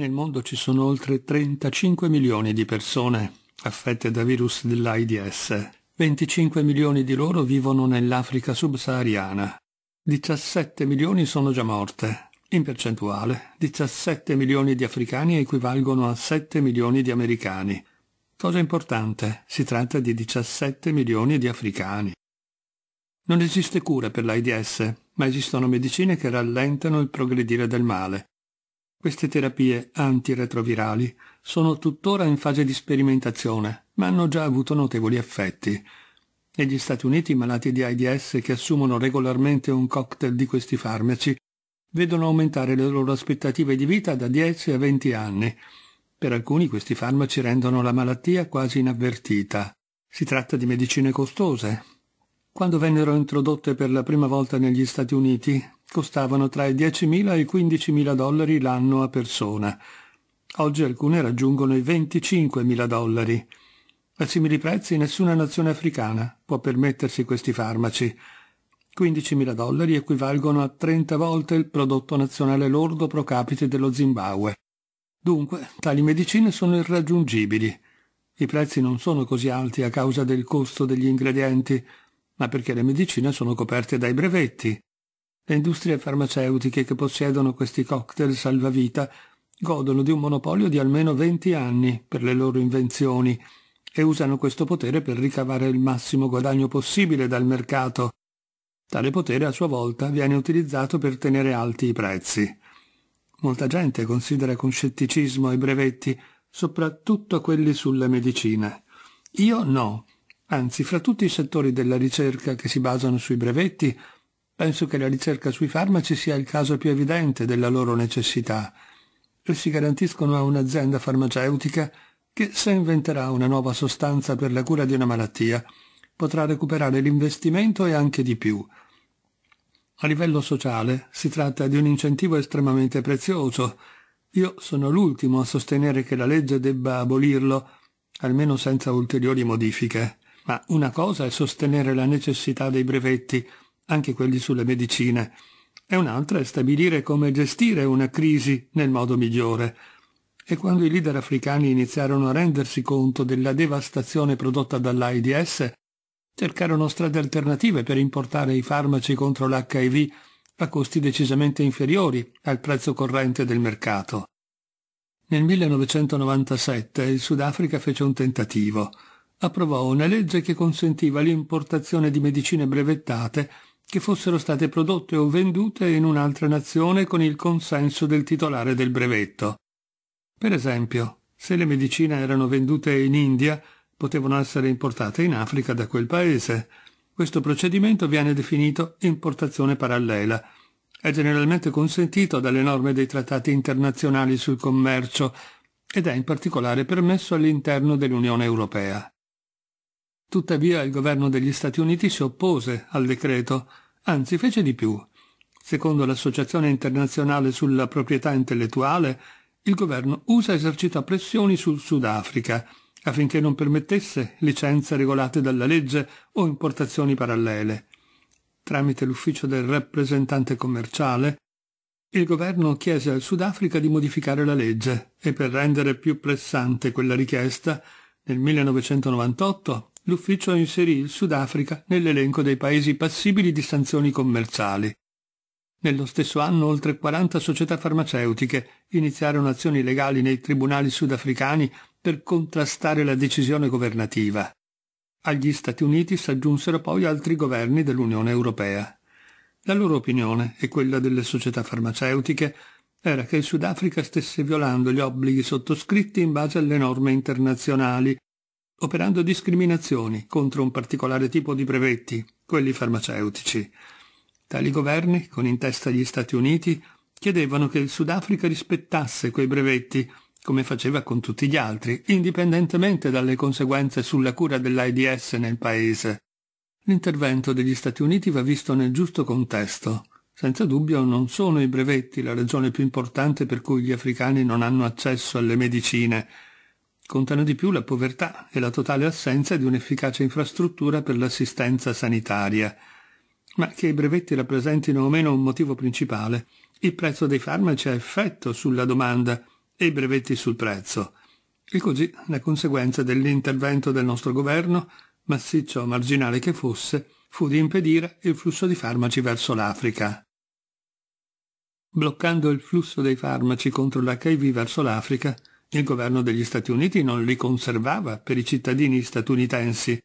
Nel mondo ci sono oltre 35 milioni di persone affette da virus dell'AIDS. 25 milioni di loro vivono nell'Africa subsahariana. 17 milioni sono già morte. In percentuale, 17 milioni di africani equivalgono a 7 milioni di americani. Cosa importante, si tratta di 17 milioni di africani. Non esiste cura per l'AIDS, ma esistono medicine che rallentano il progredire del male. Queste terapie antiretrovirali sono tuttora in fase di sperimentazione, ma hanno già avuto notevoli effetti. Negli Stati Uniti i malati di AIDS che assumono regolarmente un cocktail di questi farmaci vedono aumentare le loro aspettative di vita da 10 a 20 anni. Per alcuni questi farmaci rendono la malattia quasi inavvertita. Si tratta di medicine costose. Quando vennero introdotte per la prima volta negli Stati Uniti, costavano tra i 10.000 e i 15.000 dollari l'anno a persona. Oggi alcune raggiungono i 25.000 dollari. A simili prezzi nessuna nazione africana può permettersi questi farmaci. 15.000 dollari equivalgono a 30 volte il prodotto nazionale lordo pro capite dello Zimbabwe. Dunque, tali medicine sono irraggiungibili. I prezzi non sono così alti a causa del costo degli ingredienti, ma perché le medicine sono coperte dai brevetti le industrie farmaceutiche che possiedono questi cocktail salvavita godono di un monopolio di almeno 20 anni per le loro invenzioni e usano questo potere per ricavare il massimo guadagno possibile dal mercato. Tale potere a sua volta viene utilizzato per tenere alti i prezzi. Molta gente considera con scetticismo i brevetti, soprattutto quelli sulla medicina. Io no. Anzi, fra tutti i settori della ricerca che si basano sui brevetti, Penso che la ricerca sui farmaci sia il caso più evidente della loro necessità. Essi garantiscono a un'azienda farmaceutica che se inventerà una nuova sostanza per la cura di una malattia, potrà recuperare l'investimento e anche di più. A livello sociale si tratta di un incentivo estremamente prezioso. Io sono l'ultimo a sostenere che la legge debba abolirlo, almeno senza ulteriori modifiche. Ma una cosa è sostenere la necessità dei brevetti, anche quelli sulle medicine, e un'altra è stabilire come gestire una crisi nel modo migliore. E quando i leader africani iniziarono a rendersi conto della devastazione prodotta dall'AIDS, cercarono strade alternative per importare i farmaci contro l'HIV a costi decisamente inferiori al prezzo corrente del mercato. Nel 1997 il Sudafrica fece un tentativo. Approvò una legge che consentiva l'importazione di medicine brevettate che fossero state prodotte o vendute in un'altra nazione con il consenso del titolare del brevetto. Per esempio, se le medicine erano vendute in India, potevano essere importate in Africa da quel paese. Questo procedimento viene definito importazione parallela. È generalmente consentito dalle norme dei trattati internazionali sul commercio ed è in particolare permesso all'interno dell'Unione Europea. Tuttavia il governo degli Stati Uniti si oppose al decreto, anzi fece di più. Secondo l'Associazione internazionale sulla proprietà intellettuale, il governo USA esercitò pressioni sul Sudafrica affinché non permettesse licenze regolate dalla legge o importazioni parallele. Tramite l'ufficio del rappresentante commerciale, il governo chiese al Sudafrica di modificare la legge e per rendere più pressante quella richiesta, nel 1998 l'ufficio inserì il Sudafrica nell'elenco dei paesi passibili di sanzioni commerciali. Nello stesso anno oltre 40 società farmaceutiche iniziarono azioni legali nei tribunali sudafricani per contrastare la decisione governativa. Agli Stati Uniti s'aggiunsero poi altri governi dell'Unione Europea. La loro opinione e quella delle società farmaceutiche era che il Sudafrica stesse violando gli obblighi sottoscritti in base alle norme internazionali operando discriminazioni contro un particolare tipo di brevetti, quelli farmaceutici. Tali governi, con in testa gli Stati Uniti, chiedevano che il Sudafrica rispettasse quei brevetti, come faceva con tutti gli altri, indipendentemente dalle conseguenze sulla cura dell'AIDS nel paese. L'intervento degli Stati Uniti va visto nel giusto contesto. Senza dubbio non sono i brevetti la ragione più importante per cui gli africani non hanno accesso alle medicine, Contano di più la povertà e la totale assenza di un'efficace infrastruttura per l'assistenza sanitaria. Ma che i brevetti rappresentino o meno un motivo principale, il prezzo dei farmaci ha effetto sulla domanda e i brevetti sul prezzo. E così la conseguenza dell'intervento del nostro governo, massiccio o marginale che fosse, fu di impedire il flusso di farmaci verso l'Africa. Bloccando il flusso dei farmaci contro l'HIV verso l'Africa, il governo degli Stati Uniti non li conservava per i cittadini statunitensi.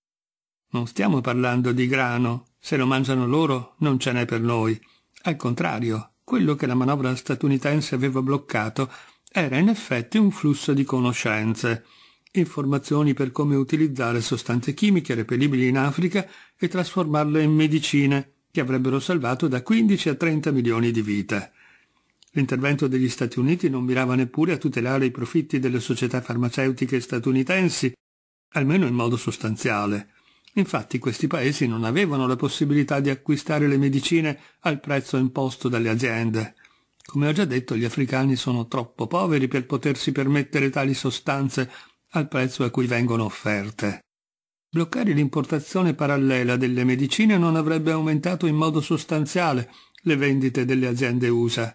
Non stiamo parlando di grano, se lo mangiano loro non ce n'è per noi. Al contrario, quello che la manovra statunitense aveva bloccato era in effetti un flusso di conoscenze, informazioni per come utilizzare sostanze chimiche reperibili in Africa e trasformarle in medicine che avrebbero salvato da 15 a 30 milioni di vite. L'intervento degli Stati Uniti non mirava neppure a tutelare i profitti delle società farmaceutiche statunitensi, almeno in modo sostanziale. Infatti questi paesi non avevano la possibilità di acquistare le medicine al prezzo imposto dalle aziende. Come ho già detto, gli africani sono troppo poveri per potersi permettere tali sostanze al prezzo a cui vengono offerte. Bloccare l'importazione parallela delle medicine non avrebbe aumentato in modo sostanziale le vendite delle aziende USA.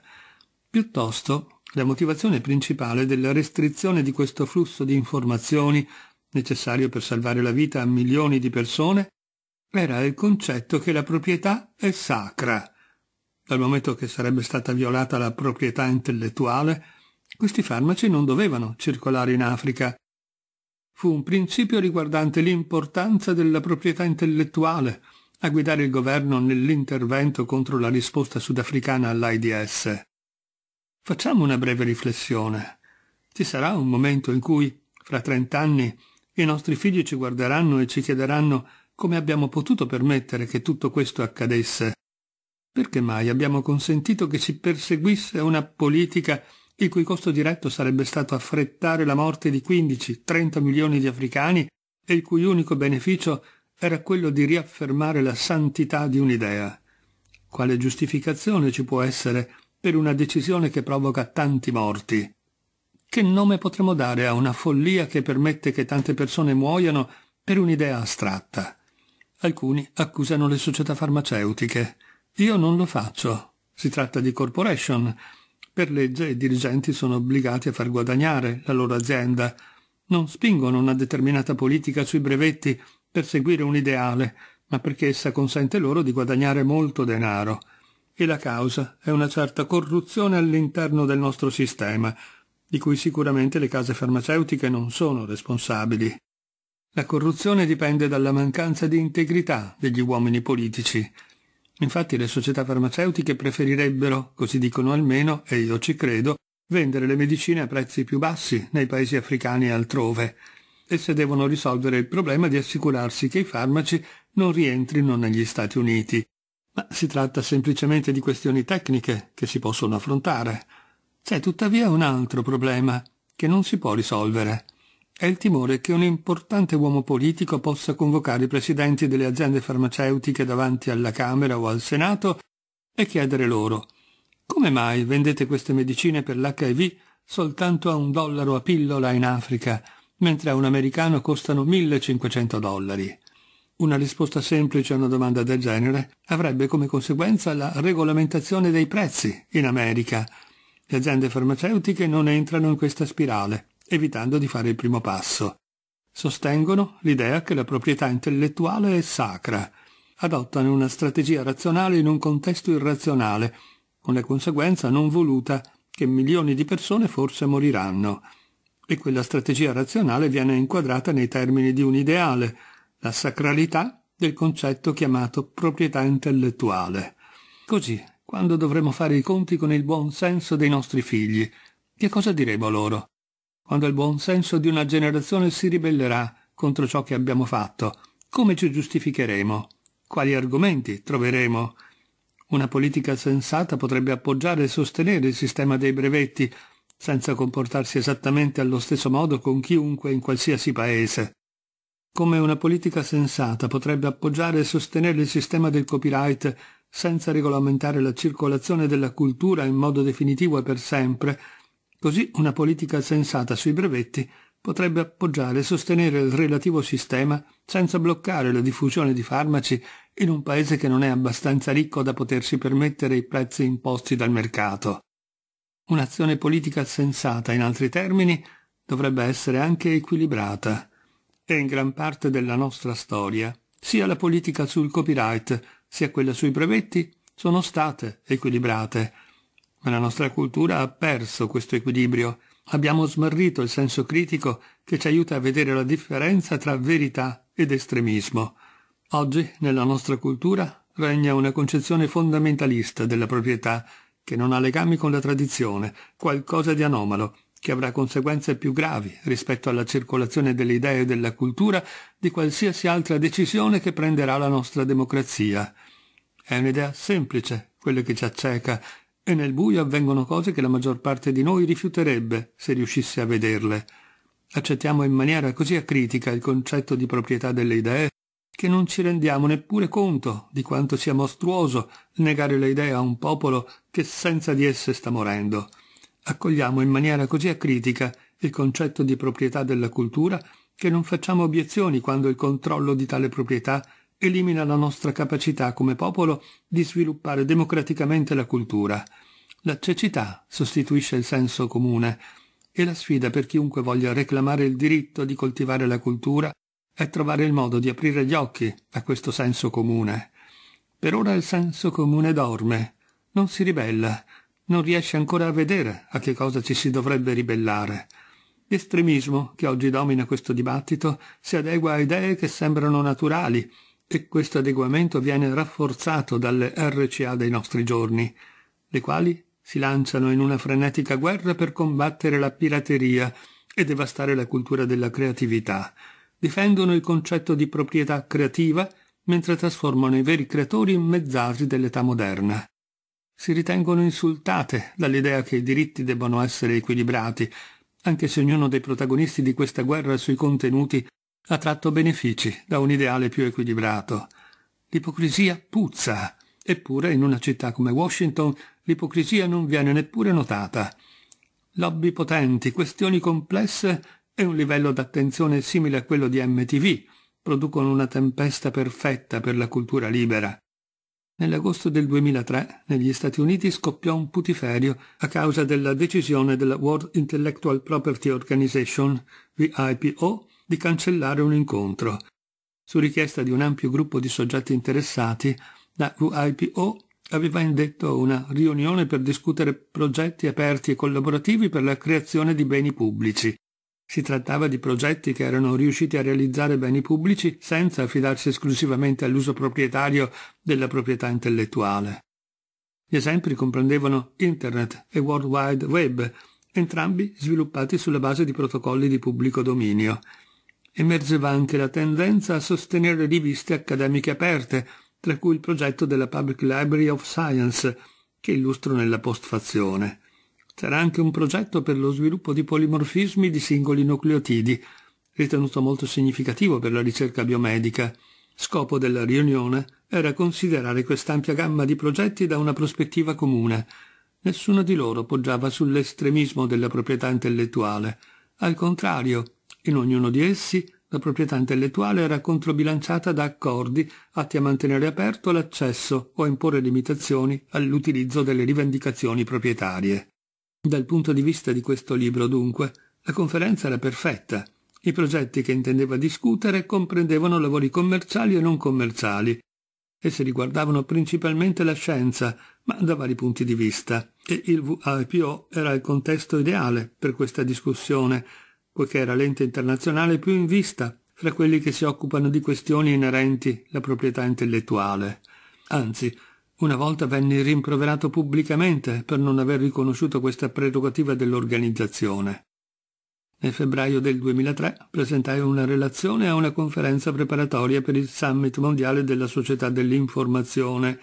Piuttosto, la motivazione principale della restrizione di questo flusso di informazioni necessario per salvare la vita a milioni di persone era il concetto che la proprietà è sacra. Dal momento che sarebbe stata violata la proprietà intellettuale, questi farmaci non dovevano circolare in Africa. Fu un principio riguardante l'importanza della proprietà intellettuale a guidare il governo nell'intervento contro la risposta sudafricana all'AIDS. Facciamo una breve riflessione. Ci sarà un momento in cui, fra trent'anni, i nostri figli ci guarderanno e ci chiederanno come abbiamo potuto permettere che tutto questo accadesse. Perché mai abbiamo consentito che si perseguisse una politica il cui costo diretto sarebbe stato affrettare la morte di 15-30 milioni di africani e il cui unico beneficio era quello di riaffermare la santità di un'idea. Quale giustificazione ci può essere per una decisione che provoca tanti morti. Che nome potremmo dare a una follia che permette che tante persone muoiano per un'idea astratta? Alcuni accusano le società farmaceutiche. Io non lo faccio. Si tratta di corporation. Per legge i dirigenti sono obbligati a far guadagnare la loro azienda. Non spingono una determinata politica sui brevetti per seguire un ideale, ma perché essa consente loro di guadagnare molto denaro e la causa è una certa corruzione all'interno del nostro sistema, di cui sicuramente le case farmaceutiche non sono responsabili. La corruzione dipende dalla mancanza di integrità degli uomini politici. Infatti le società farmaceutiche preferirebbero, così dicono almeno, e io ci credo, vendere le medicine a prezzi più bassi nei paesi africani e altrove. Esse devono risolvere il problema di assicurarsi che i farmaci non rientrino negli Stati Uniti ma si tratta semplicemente di questioni tecniche che si possono affrontare. C'è tuttavia un altro problema che non si può risolvere. È il timore che un importante uomo politico possa convocare i presidenti delle aziende farmaceutiche davanti alla Camera o al Senato e chiedere loro come mai vendete queste medicine per l'HIV soltanto a un dollaro a pillola in Africa, mentre a un americano costano 1500 dollari? Una risposta semplice a una domanda del genere avrebbe come conseguenza la regolamentazione dei prezzi in America. Le aziende farmaceutiche non entrano in questa spirale, evitando di fare il primo passo. Sostengono l'idea che la proprietà intellettuale è sacra. Adottano una strategia razionale in un contesto irrazionale, con la conseguenza non voluta che milioni di persone forse moriranno. E quella strategia razionale viene inquadrata nei termini di un ideale, la sacralità del concetto chiamato proprietà intellettuale. Così, quando dovremo fare i conti con il buon senso dei nostri figli, che cosa diremo loro? Quando il buon senso di una generazione si ribellerà contro ciò che abbiamo fatto, come ci giustificheremo? Quali argomenti troveremo? Una politica sensata potrebbe appoggiare e sostenere il sistema dei brevetti, senza comportarsi esattamente allo stesso modo con chiunque in qualsiasi paese come una politica sensata potrebbe appoggiare e sostenere il sistema del copyright senza regolamentare la circolazione della cultura in modo definitivo e per sempre, così una politica sensata sui brevetti potrebbe appoggiare e sostenere il relativo sistema senza bloccare la diffusione di farmaci in un paese che non è abbastanza ricco da potersi permettere i prezzi imposti dal mercato. Un'azione politica sensata, in altri termini, dovrebbe essere anche equilibrata e in gran parte della nostra storia, sia la politica sul copyright sia quella sui brevetti sono state equilibrate, ma la nostra cultura ha perso questo equilibrio. Abbiamo smarrito il senso critico che ci aiuta a vedere la differenza tra verità ed estremismo. Oggi, nella nostra cultura, regna una concezione fondamentalista della proprietà che non ha legami con la tradizione, qualcosa di anomalo, che avrà conseguenze più gravi rispetto alla circolazione delle idee e della cultura di qualsiasi altra decisione che prenderà la nostra democrazia. È un'idea semplice, quella che ci acceca, e nel buio avvengono cose che la maggior parte di noi rifiuterebbe se riuscisse a vederle. Accettiamo in maniera così acritica il concetto di proprietà delle idee che non ci rendiamo neppure conto di quanto sia mostruoso negare le idee a un popolo che senza di esse sta morendo accogliamo in maniera così acritica il concetto di proprietà della cultura che non facciamo obiezioni quando il controllo di tale proprietà elimina la nostra capacità come popolo di sviluppare democraticamente la cultura. La cecità sostituisce il senso comune e la sfida per chiunque voglia reclamare il diritto di coltivare la cultura è trovare il modo di aprire gli occhi a questo senso comune. Per ora il senso comune dorme, non si ribella, non riesce ancora a vedere a che cosa ci si dovrebbe ribellare. L'estremismo che oggi domina questo dibattito si adegua a idee che sembrano naturali e questo adeguamento viene rafforzato dalle RCA dei nostri giorni, le quali si lanciano in una frenetica guerra per combattere la pirateria e devastare la cultura della creatività. Difendono il concetto di proprietà creativa mentre trasformano i veri creatori in mezzadri dell'età moderna si ritengono insultate dall'idea che i diritti debbano essere equilibrati, anche se ognuno dei protagonisti di questa guerra sui contenuti ha tratto benefici da un ideale più equilibrato. L'ipocrisia puzza, eppure in una città come Washington l'ipocrisia non viene neppure notata. Lobby potenti, questioni complesse e un livello d'attenzione simile a quello di MTV producono una tempesta perfetta per la cultura libera. Nell'agosto del 2003 negli Stati Uniti scoppiò un putiferio a causa della decisione della World Intellectual Property Organization, VIPO, di cancellare un incontro. Su richiesta di un ampio gruppo di soggetti interessati, la VIPO aveva indetto una riunione per discutere progetti aperti e collaborativi per la creazione di beni pubblici. Si trattava di progetti che erano riusciti a realizzare beni pubblici senza affidarsi esclusivamente all'uso proprietario della proprietà intellettuale. Gli esempi comprendevano Internet e World Wide Web, entrambi sviluppati sulla base di protocolli di pubblico dominio. Emergeva anche la tendenza a sostenere riviste accademiche aperte, tra cui il progetto della Public Library of Science, che illustro nella postfazione. C'era anche un progetto per lo sviluppo di polimorfismi di singoli nucleotidi, ritenuto molto significativo per la ricerca biomedica. Scopo della riunione era considerare quest'ampia gamma di progetti da una prospettiva comune. Nessuno di loro poggiava sull'estremismo della proprietà intellettuale. Al contrario, in ognuno di essi la proprietà intellettuale era controbilanciata da accordi atti a mantenere aperto l'accesso o a imporre limitazioni all'utilizzo delle rivendicazioni proprietarie. Dal punto di vista di questo libro, dunque, la conferenza era perfetta. I progetti che intendeva discutere comprendevano lavori commerciali e non commerciali. Essi riguardavano principalmente la scienza, ma da vari punti di vista, e il WIPO era il contesto ideale per questa discussione, poiché era l'ente internazionale più in vista fra quelli che si occupano di questioni inerenti la proprietà intellettuale. Anzi, una volta venni rimproverato pubblicamente per non aver riconosciuto questa prerogativa dell'organizzazione. Nel febbraio del 2003 presentai una relazione a una conferenza preparatoria per il Summit Mondiale della Società dell'Informazione.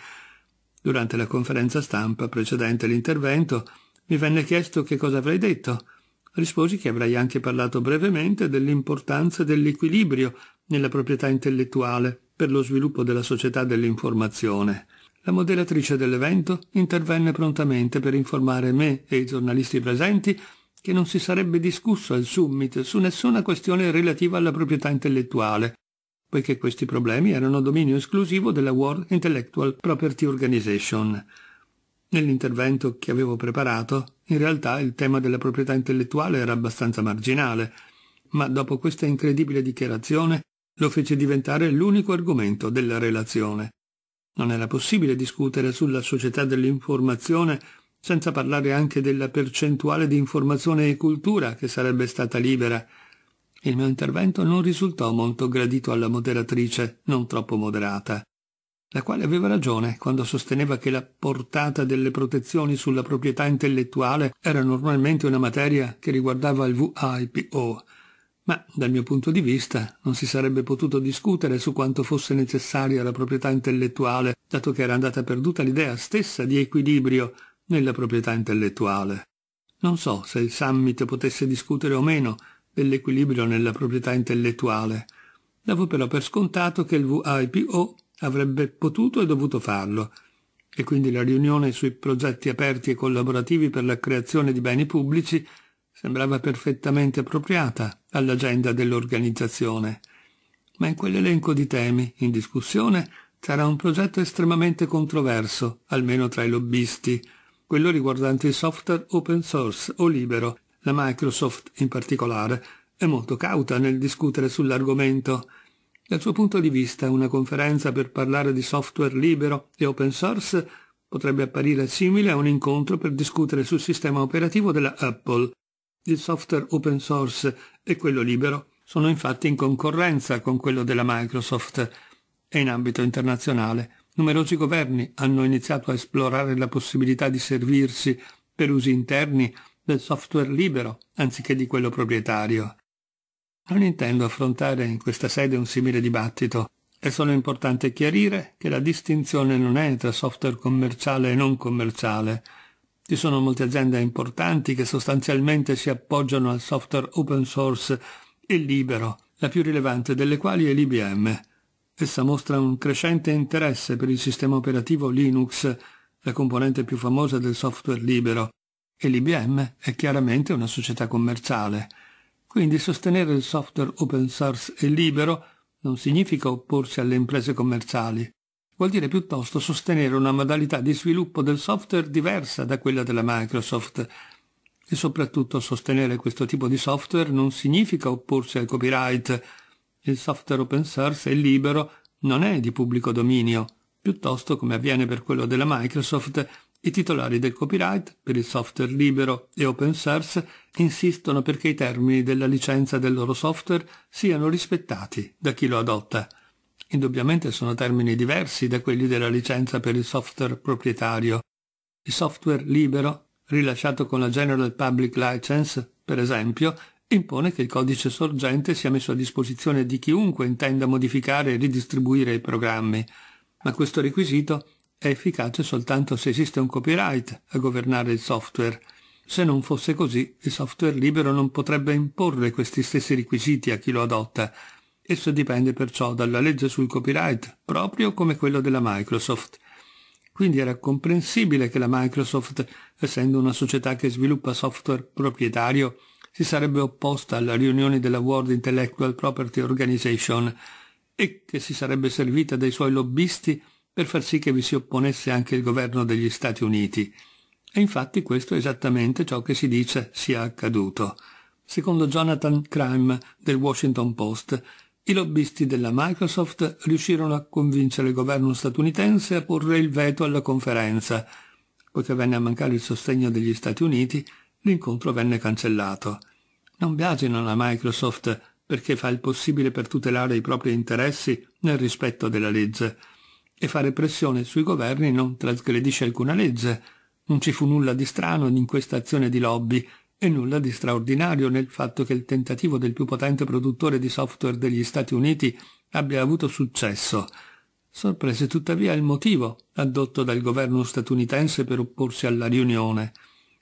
Durante la conferenza stampa precedente all'intervento mi venne chiesto che cosa avrei detto. Risposi che avrei anche parlato brevemente dell'importanza dell'equilibrio nella proprietà intellettuale per lo sviluppo della società dell'informazione. La modellatrice dell'evento intervenne prontamente per informare me e i giornalisti presenti che non si sarebbe discusso al summit su nessuna questione relativa alla proprietà intellettuale, poiché questi problemi erano dominio esclusivo della World Intellectual Property Organization. Nell'intervento che avevo preparato, in realtà il tema della proprietà intellettuale era abbastanza marginale, ma dopo questa incredibile dichiarazione lo fece diventare l'unico argomento della relazione. Non era possibile discutere sulla società dell'informazione senza parlare anche della percentuale di informazione e cultura che sarebbe stata libera. Il mio intervento non risultò molto gradito alla moderatrice, non troppo moderata, la quale aveva ragione quando sosteneva che la portata delle protezioni sulla proprietà intellettuale era normalmente una materia che riguardava il VIPO, ma dal mio punto di vista non si sarebbe potuto discutere su quanto fosse necessaria la proprietà intellettuale, dato che era andata perduta l'idea stessa di equilibrio nella proprietà intellettuale. Non so se il summit potesse discutere o meno dell'equilibrio nella proprietà intellettuale. Davo però per scontato che il VIPO avrebbe potuto e dovuto farlo, e quindi la riunione sui progetti aperti e collaborativi per la creazione di beni pubblici sembrava perfettamente appropriata all'agenda dell'organizzazione. Ma in quell'elenco di temi in discussione c'era un progetto estremamente controverso, almeno tra i lobbisti, quello riguardante il software open source o libero. La Microsoft, in particolare, è molto cauta nel discutere sull'argomento. Dal suo punto di vista, una conferenza per parlare di software libero e open source potrebbe apparire simile a un incontro per discutere sul sistema operativo della Apple, il software open source e quello libero sono infatti in concorrenza con quello della Microsoft e in ambito internazionale numerosi governi hanno iniziato a esplorare la possibilità di servirsi per usi interni del software libero anziché di quello proprietario. Non intendo affrontare in questa sede un simile dibattito, è solo importante chiarire che la distinzione non è tra software commerciale e non commerciale, ci sono molte aziende importanti che sostanzialmente si appoggiano al software open source e libero, la più rilevante delle quali è l'IBM. Essa mostra un crescente interesse per il sistema operativo Linux, la componente più famosa del software libero, e l'IBM è chiaramente una società commerciale. Quindi sostenere il software open source e libero non significa opporsi alle imprese commerciali, vuol dire piuttosto sostenere una modalità di sviluppo del software diversa da quella della Microsoft. E soprattutto sostenere questo tipo di software non significa opporsi al copyright. Il software open source è libero, non è di pubblico dominio. Piuttosto, come avviene per quello della Microsoft, i titolari del copyright per il software libero e open source insistono perché i termini della licenza del loro software siano rispettati da chi lo adotta. Indubbiamente sono termini diversi da quelli della licenza per il software proprietario. Il software libero, rilasciato con la General Public License, per esempio, impone che il codice sorgente sia messo a disposizione di chiunque intenda modificare e ridistribuire i programmi, ma questo requisito è efficace soltanto se esiste un copyright a governare il software. Se non fosse così, il software libero non potrebbe imporre questi stessi requisiti a chi lo adotta, Esso dipende perciò dalla legge sul copyright, proprio come quello della Microsoft. Quindi era comprensibile che la Microsoft, essendo una società che sviluppa software proprietario, si sarebbe opposta alla riunione della World Intellectual Property Organization e che si sarebbe servita dei suoi lobbisti per far sì che vi si opponesse anche il governo degli Stati Uniti. E infatti questo è esattamente ciò che si dice sia accaduto. Secondo Jonathan Crime del Washington Post, i lobbisti della Microsoft riuscirono a convincere il governo statunitense a porre il veto alla conferenza. Poiché venne a mancare il sostegno degli Stati Uniti, l'incontro venne cancellato. Non piacciono la Microsoft perché fa il possibile per tutelare i propri interessi nel rispetto della legge e fare pressione sui governi non trasgredisce alcuna legge. Non ci fu nulla di strano in questa azione di lobby e nulla di straordinario nel fatto che il tentativo del più potente produttore di software degli Stati Uniti abbia avuto successo. Sorprese tuttavia il motivo addotto dal governo statunitense per opporsi alla riunione.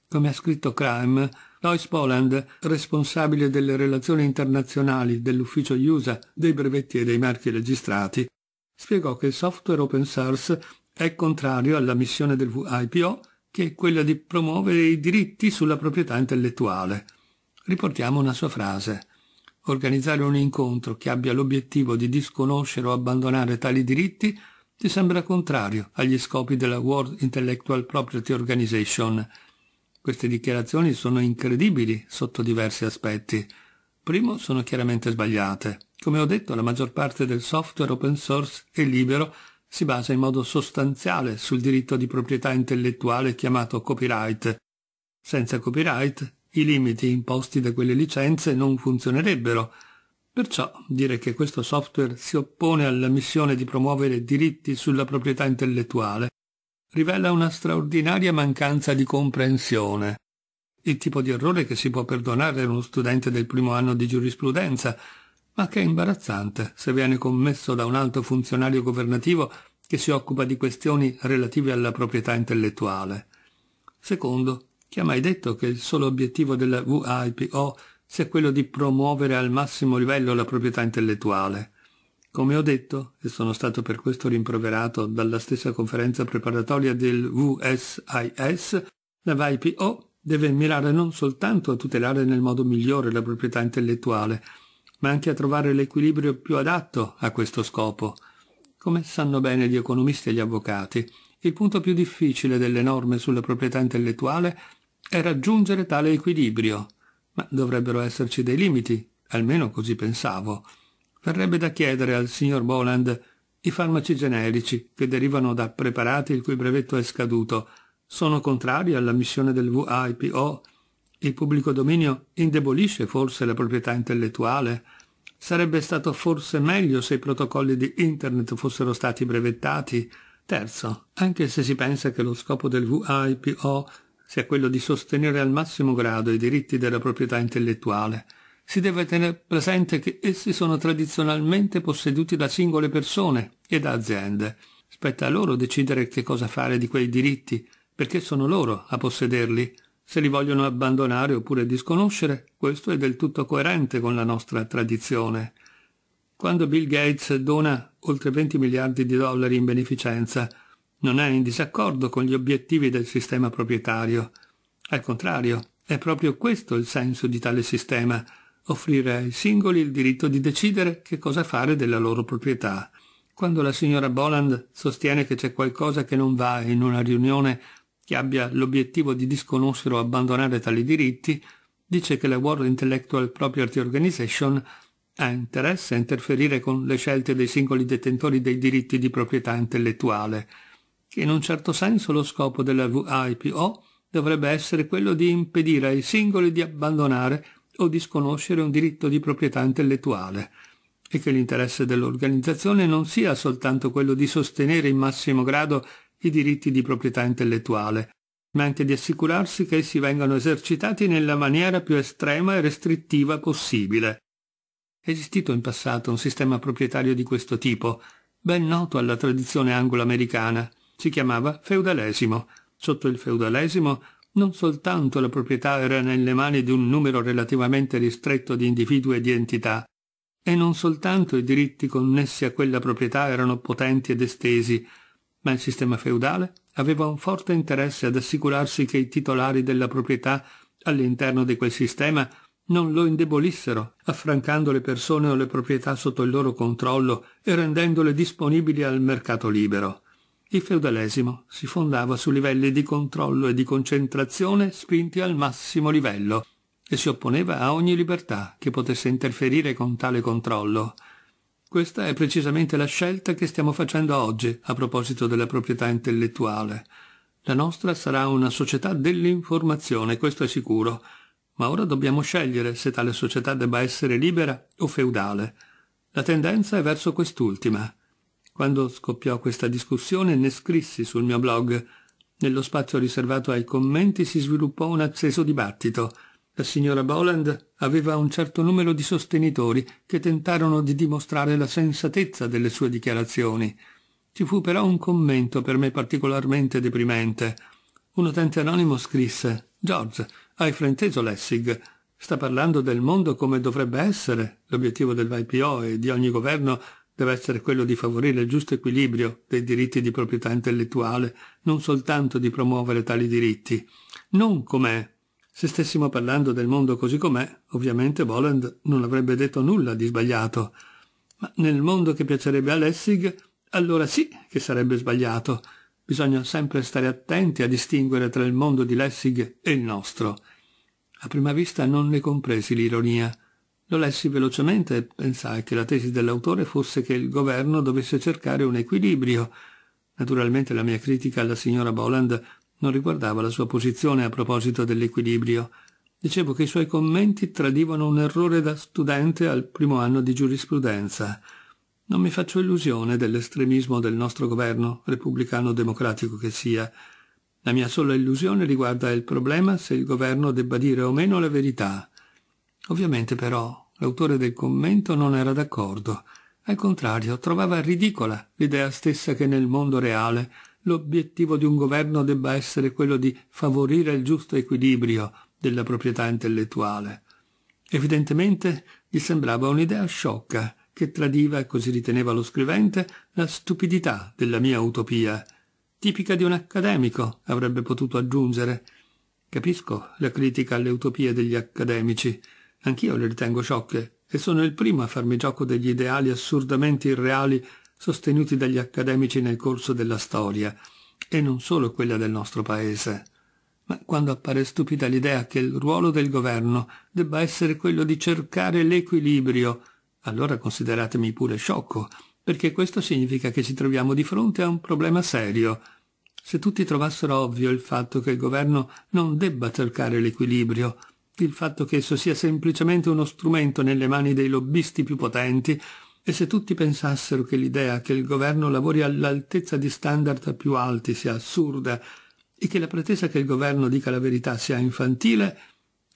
Come ha scritto Crime, Lois Poland, responsabile delle relazioni internazionali dell'ufficio USA dei brevetti e dei marchi registrati, spiegò che il software open source è contrario alla missione del WIPO che è quella di promuovere i diritti sulla proprietà intellettuale. Riportiamo una sua frase. Organizzare un incontro che abbia l'obiettivo di disconoscere o abbandonare tali diritti ti sembra contrario agli scopi della World Intellectual Property Organization. Queste dichiarazioni sono incredibili sotto diversi aspetti. Primo, sono chiaramente sbagliate. Come ho detto, la maggior parte del software open source è libero si basa in modo sostanziale sul diritto di proprietà intellettuale chiamato copyright. Senza copyright i limiti imposti da quelle licenze non funzionerebbero, perciò dire che questo software si oppone alla missione di promuovere diritti sulla proprietà intellettuale rivela una straordinaria mancanza di comprensione. Il tipo di errore che si può perdonare a uno studente del primo anno di giurisprudenza ma che è imbarazzante se viene commesso da un alto funzionario governativo che si occupa di questioni relative alla proprietà intellettuale. Secondo, chi ha mai detto che il solo obiettivo della WIPO sia quello di promuovere al massimo livello la proprietà intellettuale? Come ho detto, e sono stato per questo rimproverato dalla stessa conferenza preparatoria del WSIS, la WIPO deve mirare non soltanto a tutelare nel modo migliore la proprietà intellettuale, ma anche a trovare l'equilibrio più adatto a questo scopo. Come sanno bene gli economisti e gli avvocati, il punto più difficile delle norme sulla proprietà intellettuale è raggiungere tale equilibrio, ma dovrebbero esserci dei limiti, almeno così pensavo. Verrebbe da chiedere al signor Boland i farmaci generici che derivano da preparati il cui brevetto è scaduto sono contrari alla missione del WIPO il pubblico dominio indebolisce forse la proprietà intellettuale? Sarebbe stato forse meglio se i protocolli di Internet fossero stati brevettati? Terzo, anche se si pensa che lo scopo del VIPO sia quello di sostenere al massimo grado i diritti della proprietà intellettuale, si deve tenere presente che essi sono tradizionalmente posseduti da singole persone e da aziende. Spetta a loro decidere che cosa fare di quei diritti, perché sono loro a possederli. Se li vogliono abbandonare oppure disconoscere, questo è del tutto coerente con la nostra tradizione. Quando Bill Gates dona oltre 20 miliardi di dollari in beneficenza, non è in disaccordo con gli obiettivi del sistema proprietario. Al contrario, è proprio questo il senso di tale sistema, offrire ai singoli il diritto di decidere che cosa fare della loro proprietà. Quando la signora Boland sostiene che c'è qualcosa che non va in una riunione che abbia l'obiettivo di disconoscere o abbandonare tali diritti, dice che la World Intellectual Property Organization ha interesse a interferire con le scelte dei singoli detentori dei diritti di proprietà intellettuale, che in un certo senso lo scopo della WIPO dovrebbe essere quello di impedire ai singoli di abbandonare o disconoscere un diritto di proprietà intellettuale, e che l'interesse dell'organizzazione non sia soltanto quello di sostenere in massimo grado i diritti di proprietà intellettuale, ma anche di assicurarsi che essi vengano esercitati nella maniera più estrema e restrittiva possibile. esistito in passato un sistema proprietario di questo tipo, ben noto alla tradizione anglo-americana, si chiamava feudalesimo. Sotto il feudalesimo non soltanto la proprietà era nelle mani di un numero relativamente ristretto di individui e di entità, e non soltanto i diritti connessi a quella proprietà erano potenti ed estesi, ma il sistema feudale aveva un forte interesse ad assicurarsi che i titolari della proprietà all'interno di quel sistema non lo indebolissero, affrancando le persone o le proprietà sotto il loro controllo e rendendole disponibili al mercato libero. Il feudalesimo si fondava su livelli di controllo e di concentrazione spinti al massimo livello e si opponeva a ogni libertà che potesse interferire con tale controllo. Questa è precisamente la scelta che stiamo facendo oggi a proposito della proprietà intellettuale. La nostra sarà una società dell'informazione, questo è sicuro, ma ora dobbiamo scegliere se tale società debba essere libera o feudale. La tendenza è verso quest'ultima. Quando scoppiò questa discussione ne scrissi sul mio blog. Nello spazio riservato ai commenti si sviluppò un acceso dibattito. La signora Boland aveva un certo numero di sostenitori che tentarono di dimostrare la sensatezza delle sue dichiarazioni. Ci fu però un commento per me particolarmente deprimente. Un utente anonimo scrisse George, hai frainteso Lessig. Sta parlando del mondo come dovrebbe essere. L'obiettivo del YPO e di ogni governo deve essere quello di favorire il giusto equilibrio dei diritti di proprietà intellettuale, non soltanto di promuovere tali diritti. Non com'è se stessimo parlando del mondo così com'è, ovviamente Boland non avrebbe detto nulla di sbagliato. Ma nel mondo che piacerebbe a Lessig, allora sì che sarebbe sbagliato. Bisogna sempre stare attenti a distinguere tra il mondo di Lessig e il nostro. A prima vista non ne compresi l'ironia. Lo lessi velocemente e pensai che la tesi dell'autore fosse che il governo dovesse cercare un equilibrio. Naturalmente la mia critica alla signora Boland non riguardava la sua posizione a proposito dell'equilibrio. Dicevo che i suoi commenti tradivano un errore da studente al primo anno di giurisprudenza. Non mi faccio illusione dell'estremismo del nostro governo, repubblicano democratico che sia. La mia sola illusione riguarda il problema se il governo debba dire o meno la verità. Ovviamente però l'autore del commento non era d'accordo. Al contrario, trovava ridicola l'idea stessa che nel mondo reale l'obiettivo di un governo debba essere quello di favorire il giusto equilibrio della proprietà intellettuale. Evidentemente gli sembrava un'idea sciocca che tradiva, così riteneva lo scrivente, la stupidità della mia utopia. Tipica di un accademico, avrebbe potuto aggiungere. Capisco la critica alle utopie degli accademici. Anch'io le ritengo sciocche e sono il primo a farmi gioco degli ideali assurdamente irreali sostenuti dagli accademici nel corso della storia, e non solo quella del nostro Paese. Ma quando appare stupida l'idea che il ruolo del governo debba essere quello di cercare l'equilibrio, allora consideratemi pure sciocco, perché questo significa che ci troviamo di fronte a un problema serio. Se tutti trovassero ovvio il fatto che il governo non debba cercare l'equilibrio, il fatto che esso sia semplicemente uno strumento nelle mani dei lobbisti più potenti, e se tutti pensassero che l'idea che il governo lavori all'altezza di standard più alti sia assurda e che la pretesa che il governo dica la verità sia infantile,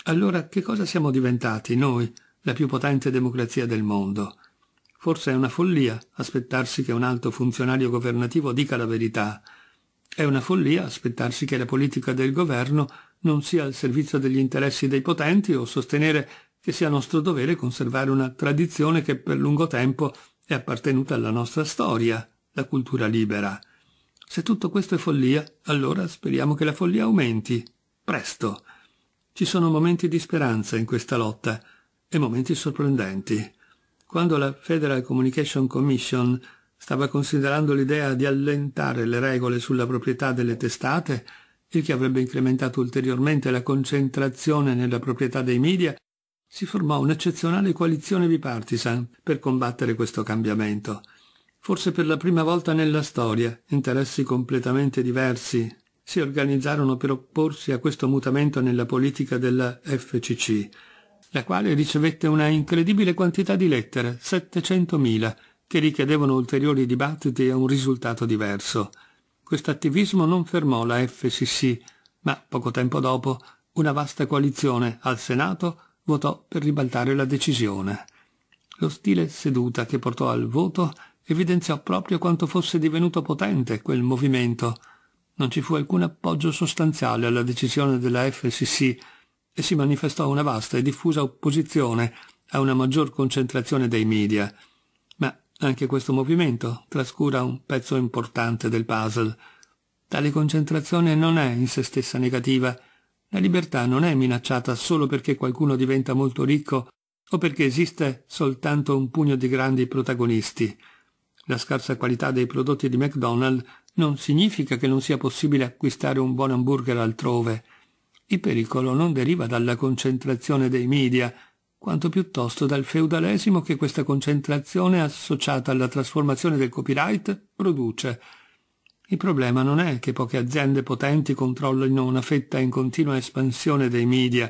allora che cosa siamo diventati noi, la più potente democrazia del mondo? Forse è una follia aspettarsi che un alto funzionario governativo dica la verità. È una follia aspettarsi che la politica del governo non sia al servizio degli interessi dei potenti o sostenere che sia nostro dovere conservare una tradizione che per lungo tempo è appartenuta alla nostra storia, la cultura libera. Se tutto questo è follia, allora speriamo che la follia aumenti, presto. Ci sono momenti di speranza in questa lotta e momenti sorprendenti. Quando la Federal Communication Commission stava considerando l'idea di allentare le regole sulla proprietà delle testate, il che avrebbe incrementato ulteriormente la concentrazione nella proprietà dei media, si formò un'eccezionale coalizione bipartisan per combattere questo cambiamento. Forse per la prima volta nella storia interessi completamente diversi si organizzarono per opporsi a questo mutamento nella politica della FCC, la quale ricevette una incredibile quantità di lettere, 700.000, che richiedevano ulteriori dibattiti e un risultato diverso. Quest'attivismo non fermò la FCC, ma poco tempo dopo una vasta coalizione al Senato votò per ribaltare la decisione. Lo stile seduta che portò al voto evidenziò proprio quanto fosse divenuto potente quel movimento. Non ci fu alcun appoggio sostanziale alla decisione della FCC e si manifestò una vasta e diffusa opposizione a una maggior concentrazione dei media. Ma anche questo movimento trascura un pezzo importante del puzzle. Tale concentrazione non è in se stessa negativa, la libertà non è minacciata solo perché qualcuno diventa molto ricco o perché esiste soltanto un pugno di grandi protagonisti. La scarsa qualità dei prodotti di McDonald's non significa che non sia possibile acquistare un buon hamburger altrove. Il pericolo non deriva dalla concentrazione dei media, quanto piuttosto dal feudalesimo che questa concentrazione associata alla trasformazione del copyright produce, il problema non è che poche aziende potenti controllino una fetta in continua espansione dei media,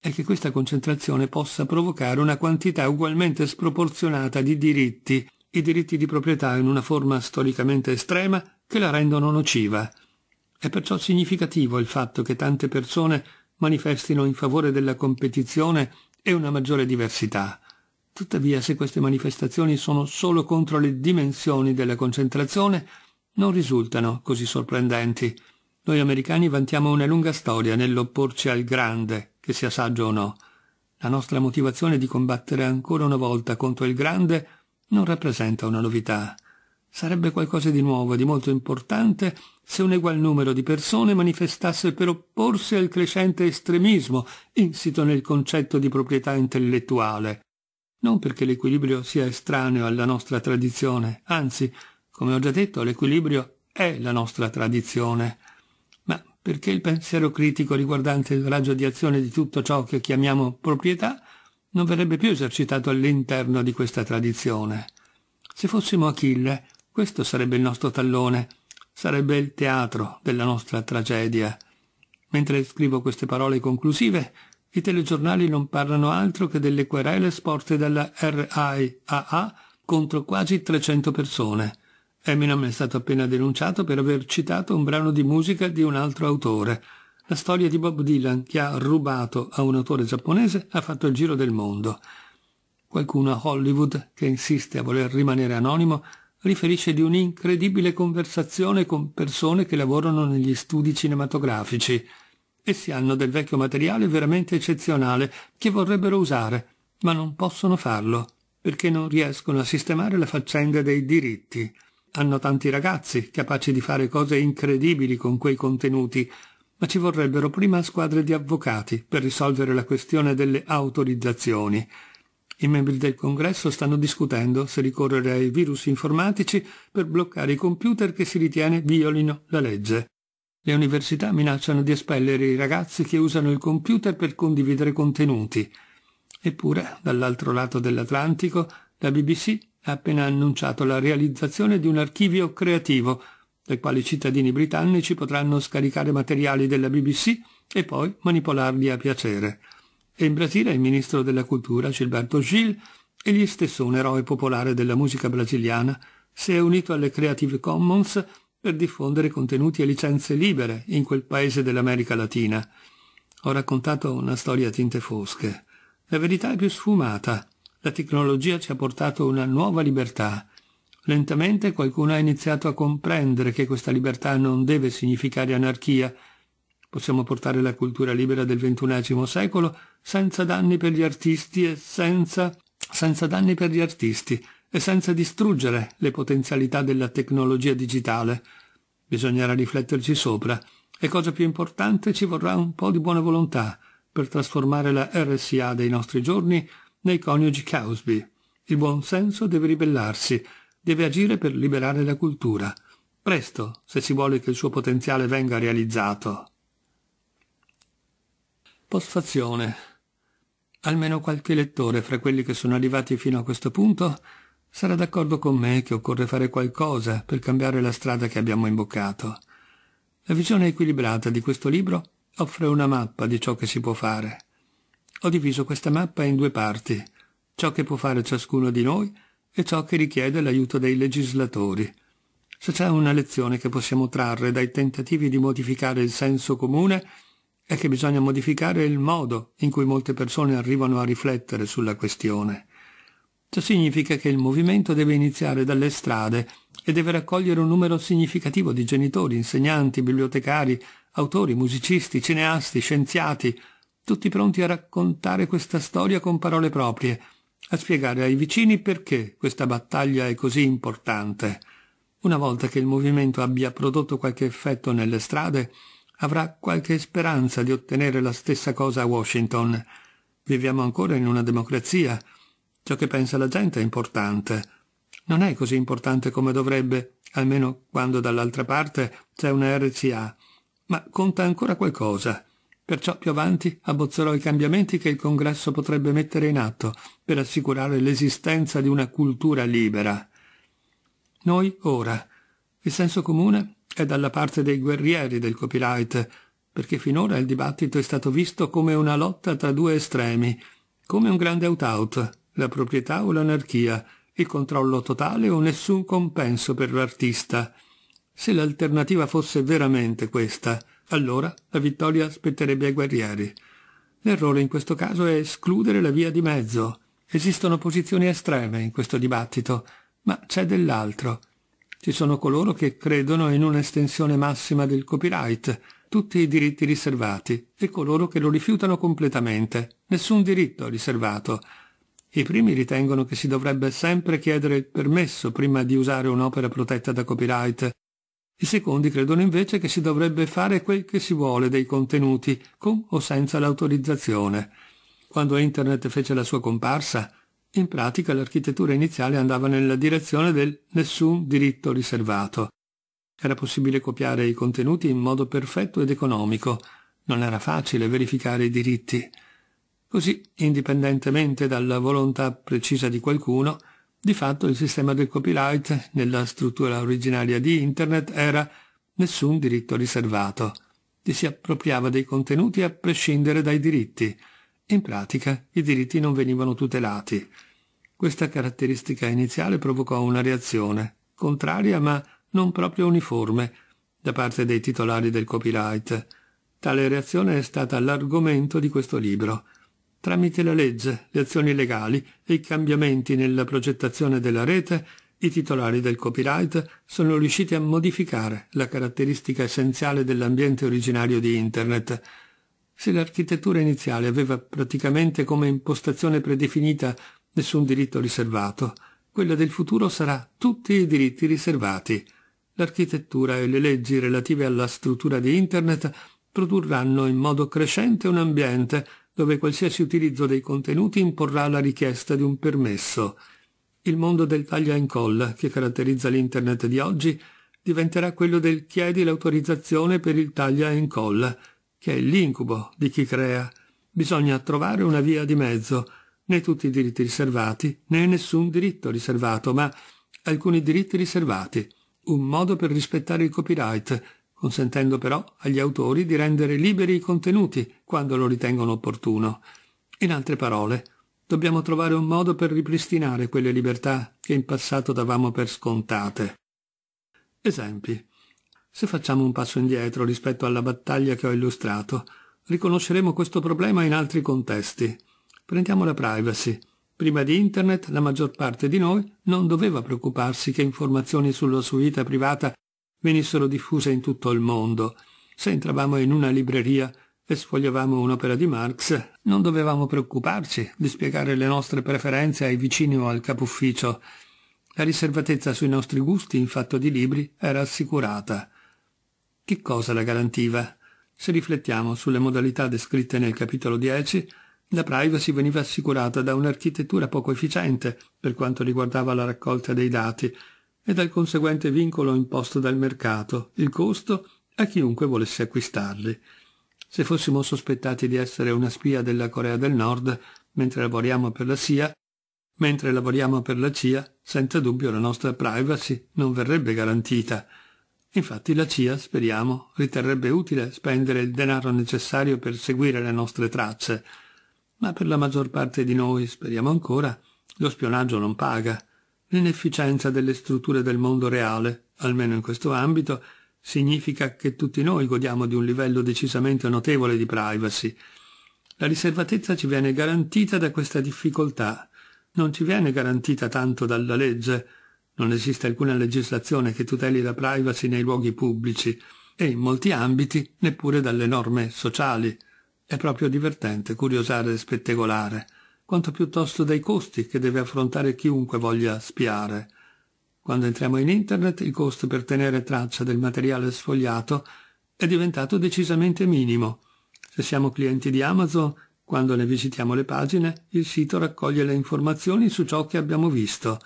è che questa concentrazione possa provocare una quantità ugualmente sproporzionata di diritti, i diritti di proprietà in una forma storicamente estrema che la rendono nociva. È perciò significativo il fatto che tante persone manifestino in favore della competizione e una maggiore diversità. Tuttavia, se queste manifestazioni sono solo contro le dimensioni della concentrazione, non risultano così sorprendenti. Noi americani vantiamo una lunga storia nell'opporci al grande, che sia saggio o no. La nostra motivazione di combattere ancora una volta contro il grande non rappresenta una novità. Sarebbe qualcosa di nuovo e di molto importante se un egual numero di persone manifestasse per opporsi al crescente estremismo insito nel concetto di proprietà intellettuale. Non perché l'equilibrio sia estraneo alla nostra tradizione, anzi, come ho già detto, l'equilibrio è la nostra tradizione. Ma perché il pensiero critico riguardante il raggio di azione di tutto ciò che chiamiamo proprietà non verrebbe più esercitato all'interno di questa tradizione? Se fossimo Achille, questo sarebbe il nostro tallone, sarebbe il teatro della nostra tragedia. Mentre scrivo queste parole conclusive, i telegiornali non parlano altro che delle querele sporte dalla RAIAA contro quasi 300 persone. Eminem è stato appena denunciato per aver citato un brano di musica di un altro autore. La storia di Bob Dylan, che ha rubato a un autore giapponese, ha fatto il giro del mondo. Qualcuno a Hollywood, che insiste a voler rimanere anonimo, riferisce di un'incredibile conversazione con persone che lavorano negli studi cinematografici. Essi hanno del vecchio materiale veramente eccezionale che vorrebbero usare, ma non possono farlo, perché non riescono a sistemare la faccenda dei diritti. Hanno tanti ragazzi capaci di fare cose incredibili con quei contenuti, ma ci vorrebbero prima squadre di avvocati per risolvere la questione delle autorizzazioni. I membri del congresso stanno discutendo se ricorrere ai virus informatici per bloccare i computer che si ritiene violino la legge. Le università minacciano di espellere i ragazzi che usano il computer per condividere contenuti. Eppure, dall'altro lato dell'Atlantico, la BBC ha appena annunciato la realizzazione di un archivio creativo, dal quale i cittadini britannici potranno scaricare materiali della BBC e poi manipolarli a piacere. E in Brasile il ministro della cultura Gilberto Gil, egli stesso un eroe popolare della musica brasiliana, si è unito alle Creative Commons per diffondere contenuti e licenze libere in quel paese dell'America Latina. Ho raccontato una storia a tinte fosche. La verità è più sfumata. La tecnologia ci ha portato una nuova libertà. Lentamente qualcuno ha iniziato a comprendere che questa libertà non deve significare anarchia. Possiamo portare la cultura libera del ventunesimo secolo senza danni per gli artisti e senza... senza danni per gli artisti e senza distruggere le potenzialità della tecnologia digitale. Bisognerà rifletterci sopra e cosa più importante ci vorrà un po' di buona volontà per trasformare la RSA dei nostri giorni nei coniugi Cowsby. Il buon senso deve ribellarsi, deve agire per liberare la cultura, presto, se si vuole che il suo potenziale venga realizzato. Postfazione. Almeno qualche lettore fra quelli che sono arrivati fino a questo punto sarà d'accordo con me che occorre fare qualcosa per cambiare la strada che abbiamo imboccato. La visione equilibrata di questo libro offre una mappa di ciò che si può fare. Ho diviso questa mappa in due parti, ciò che può fare ciascuno di noi e ciò che richiede l'aiuto dei legislatori. Se c'è una lezione che possiamo trarre dai tentativi di modificare il senso comune, è che bisogna modificare il modo in cui molte persone arrivano a riflettere sulla questione. Ciò significa che il movimento deve iniziare dalle strade e deve raccogliere un numero significativo di genitori, insegnanti, bibliotecari, autori, musicisti, cineasti, scienziati, tutti pronti a raccontare questa storia con parole proprie, a spiegare ai vicini perché questa battaglia è così importante. Una volta che il movimento abbia prodotto qualche effetto nelle strade, avrà qualche speranza di ottenere la stessa cosa a Washington. Viviamo ancora in una democrazia. Ciò che pensa la gente è importante. Non è così importante come dovrebbe, almeno quando dall'altra parte c'è una RCA, ma conta ancora qualcosa. Perciò più avanti abbozzerò i cambiamenti che il Congresso potrebbe mettere in atto per assicurare l'esistenza di una cultura libera. Noi ora. Il senso comune è dalla parte dei guerrieri del copyright, perché finora il dibattito è stato visto come una lotta tra due estremi, come un grande out-out, la proprietà o l'anarchia, il controllo totale o nessun compenso per l'artista. Se l'alternativa fosse veramente questa, allora la vittoria spetterebbe ai guerrieri. L'errore in questo caso è escludere la via di mezzo. Esistono posizioni estreme in questo dibattito, ma c'è dell'altro. Ci sono coloro che credono in un'estensione massima del copyright, tutti i diritti riservati, e coloro che lo rifiutano completamente, nessun diritto riservato. I primi ritengono che si dovrebbe sempre chiedere il permesso prima di usare un'opera protetta da copyright i secondi credono invece che si dovrebbe fare quel che si vuole dei contenuti, con o senza l'autorizzazione. Quando Internet fece la sua comparsa, in pratica l'architettura iniziale andava nella direzione del nessun diritto riservato. Era possibile copiare i contenuti in modo perfetto ed economico, non era facile verificare i diritti. Così, indipendentemente dalla volontà precisa di qualcuno, di fatto il sistema del copyright nella struttura originaria di Internet era nessun diritto riservato. Ti si appropriava dei contenuti a prescindere dai diritti. In pratica i diritti non venivano tutelati. Questa caratteristica iniziale provocò una reazione, contraria ma non proprio uniforme, da parte dei titolari del copyright. Tale reazione è stata l'argomento di questo libro tramite la legge, le azioni legali e i cambiamenti nella progettazione della rete, i titolari del copyright sono riusciti a modificare la caratteristica essenziale dell'ambiente originario di Internet. Se l'architettura iniziale aveva praticamente come impostazione predefinita nessun diritto riservato, quella del futuro sarà tutti i diritti riservati. L'architettura e le leggi relative alla struttura di Internet produrranno in modo crescente un ambiente dove qualsiasi utilizzo dei contenuti imporrà la richiesta di un permesso. Il mondo del taglia incolla, che caratterizza l'internet di oggi, diventerà quello del chiedi l'autorizzazione per il taglia e incolla, che è l'incubo di chi crea. Bisogna trovare una via di mezzo, né tutti i diritti riservati, né nessun diritto riservato, ma alcuni diritti riservati, un modo per rispettare il copyright, consentendo però agli autori di rendere liberi i contenuti quando lo ritengono opportuno. In altre parole, dobbiamo trovare un modo per ripristinare quelle libertà che in passato davamo per scontate. Esempi. Se facciamo un passo indietro rispetto alla battaglia che ho illustrato, riconosceremo questo problema in altri contesti. Prendiamo la privacy. Prima di Internet la maggior parte di noi non doveva preoccuparsi che informazioni sulla sua vita privata venissero diffuse in tutto il mondo. Se entravamo in una libreria e sfogliavamo un'opera di Marx, non dovevamo preoccuparci di spiegare le nostre preferenze ai vicini o al capufficio. La riservatezza sui nostri gusti in fatto di libri era assicurata. Che cosa la garantiva? Se riflettiamo sulle modalità descritte nel capitolo 10, la privacy veniva assicurata da un'architettura poco efficiente per quanto riguardava la raccolta dei dati e dal conseguente vincolo imposto dal mercato, il costo, a chiunque volesse acquistarli. Se fossimo sospettati di essere una spia della Corea del Nord mentre lavoriamo per la CIA, mentre lavoriamo per la CIA, senza dubbio la nostra privacy non verrebbe garantita. Infatti la CIA, speriamo, riterrebbe utile spendere il denaro necessario per seguire le nostre tracce. Ma per la maggior parte di noi, speriamo ancora, lo spionaggio non paga. L'inefficienza delle strutture del mondo reale, almeno in questo ambito, significa che tutti noi godiamo di un livello decisamente notevole di privacy. La riservatezza ci viene garantita da questa difficoltà, non ci viene garantita tanto dalla legge, non esiste alcuna legislazione che tuteli la privacy nei luoghi pubblici e in molti ambiti neppure dalle norme sociali. È proprio divertente, curiosare e spettegolare quanto piuttosto dai costi che deve affrontare chiunque voglia spiare. Quando entriamo in Internet il costo per tenere traccia del materiale sfogliato è diventato decisamente minimo. Se siamo clienti di Amazon, quando ne visitiamo le pagine, il sito raccoglie le informazioni su ciò che abbiamo visto.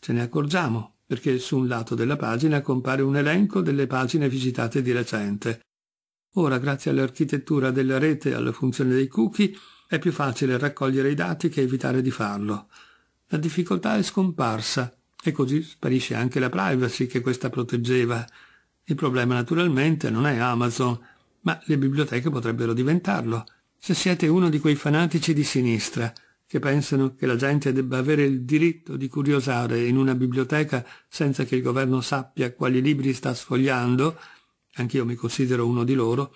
Ce ne accorgiamo, perché su un lato della pagina compare un elenco delle pagine visitate di recente. Ora, grazie all'architettura della rete e alla funzione dei cookie, è più facile raccogliere i dati che evitare di farlo. La difficoltà è scomparsa e così sparisce anche la privacy che questa proteggeva. Il problema naturalmente non è Amazon, ma le biblioteche potrebbero diventarlo. Se siete uno di quei fanatici di sinistra che pensano che la gente debba avere il diritto di curiosare in una biblioteca senza che il governo sappia quali libri sta sfogliando, anch'io mi considero uno di loro,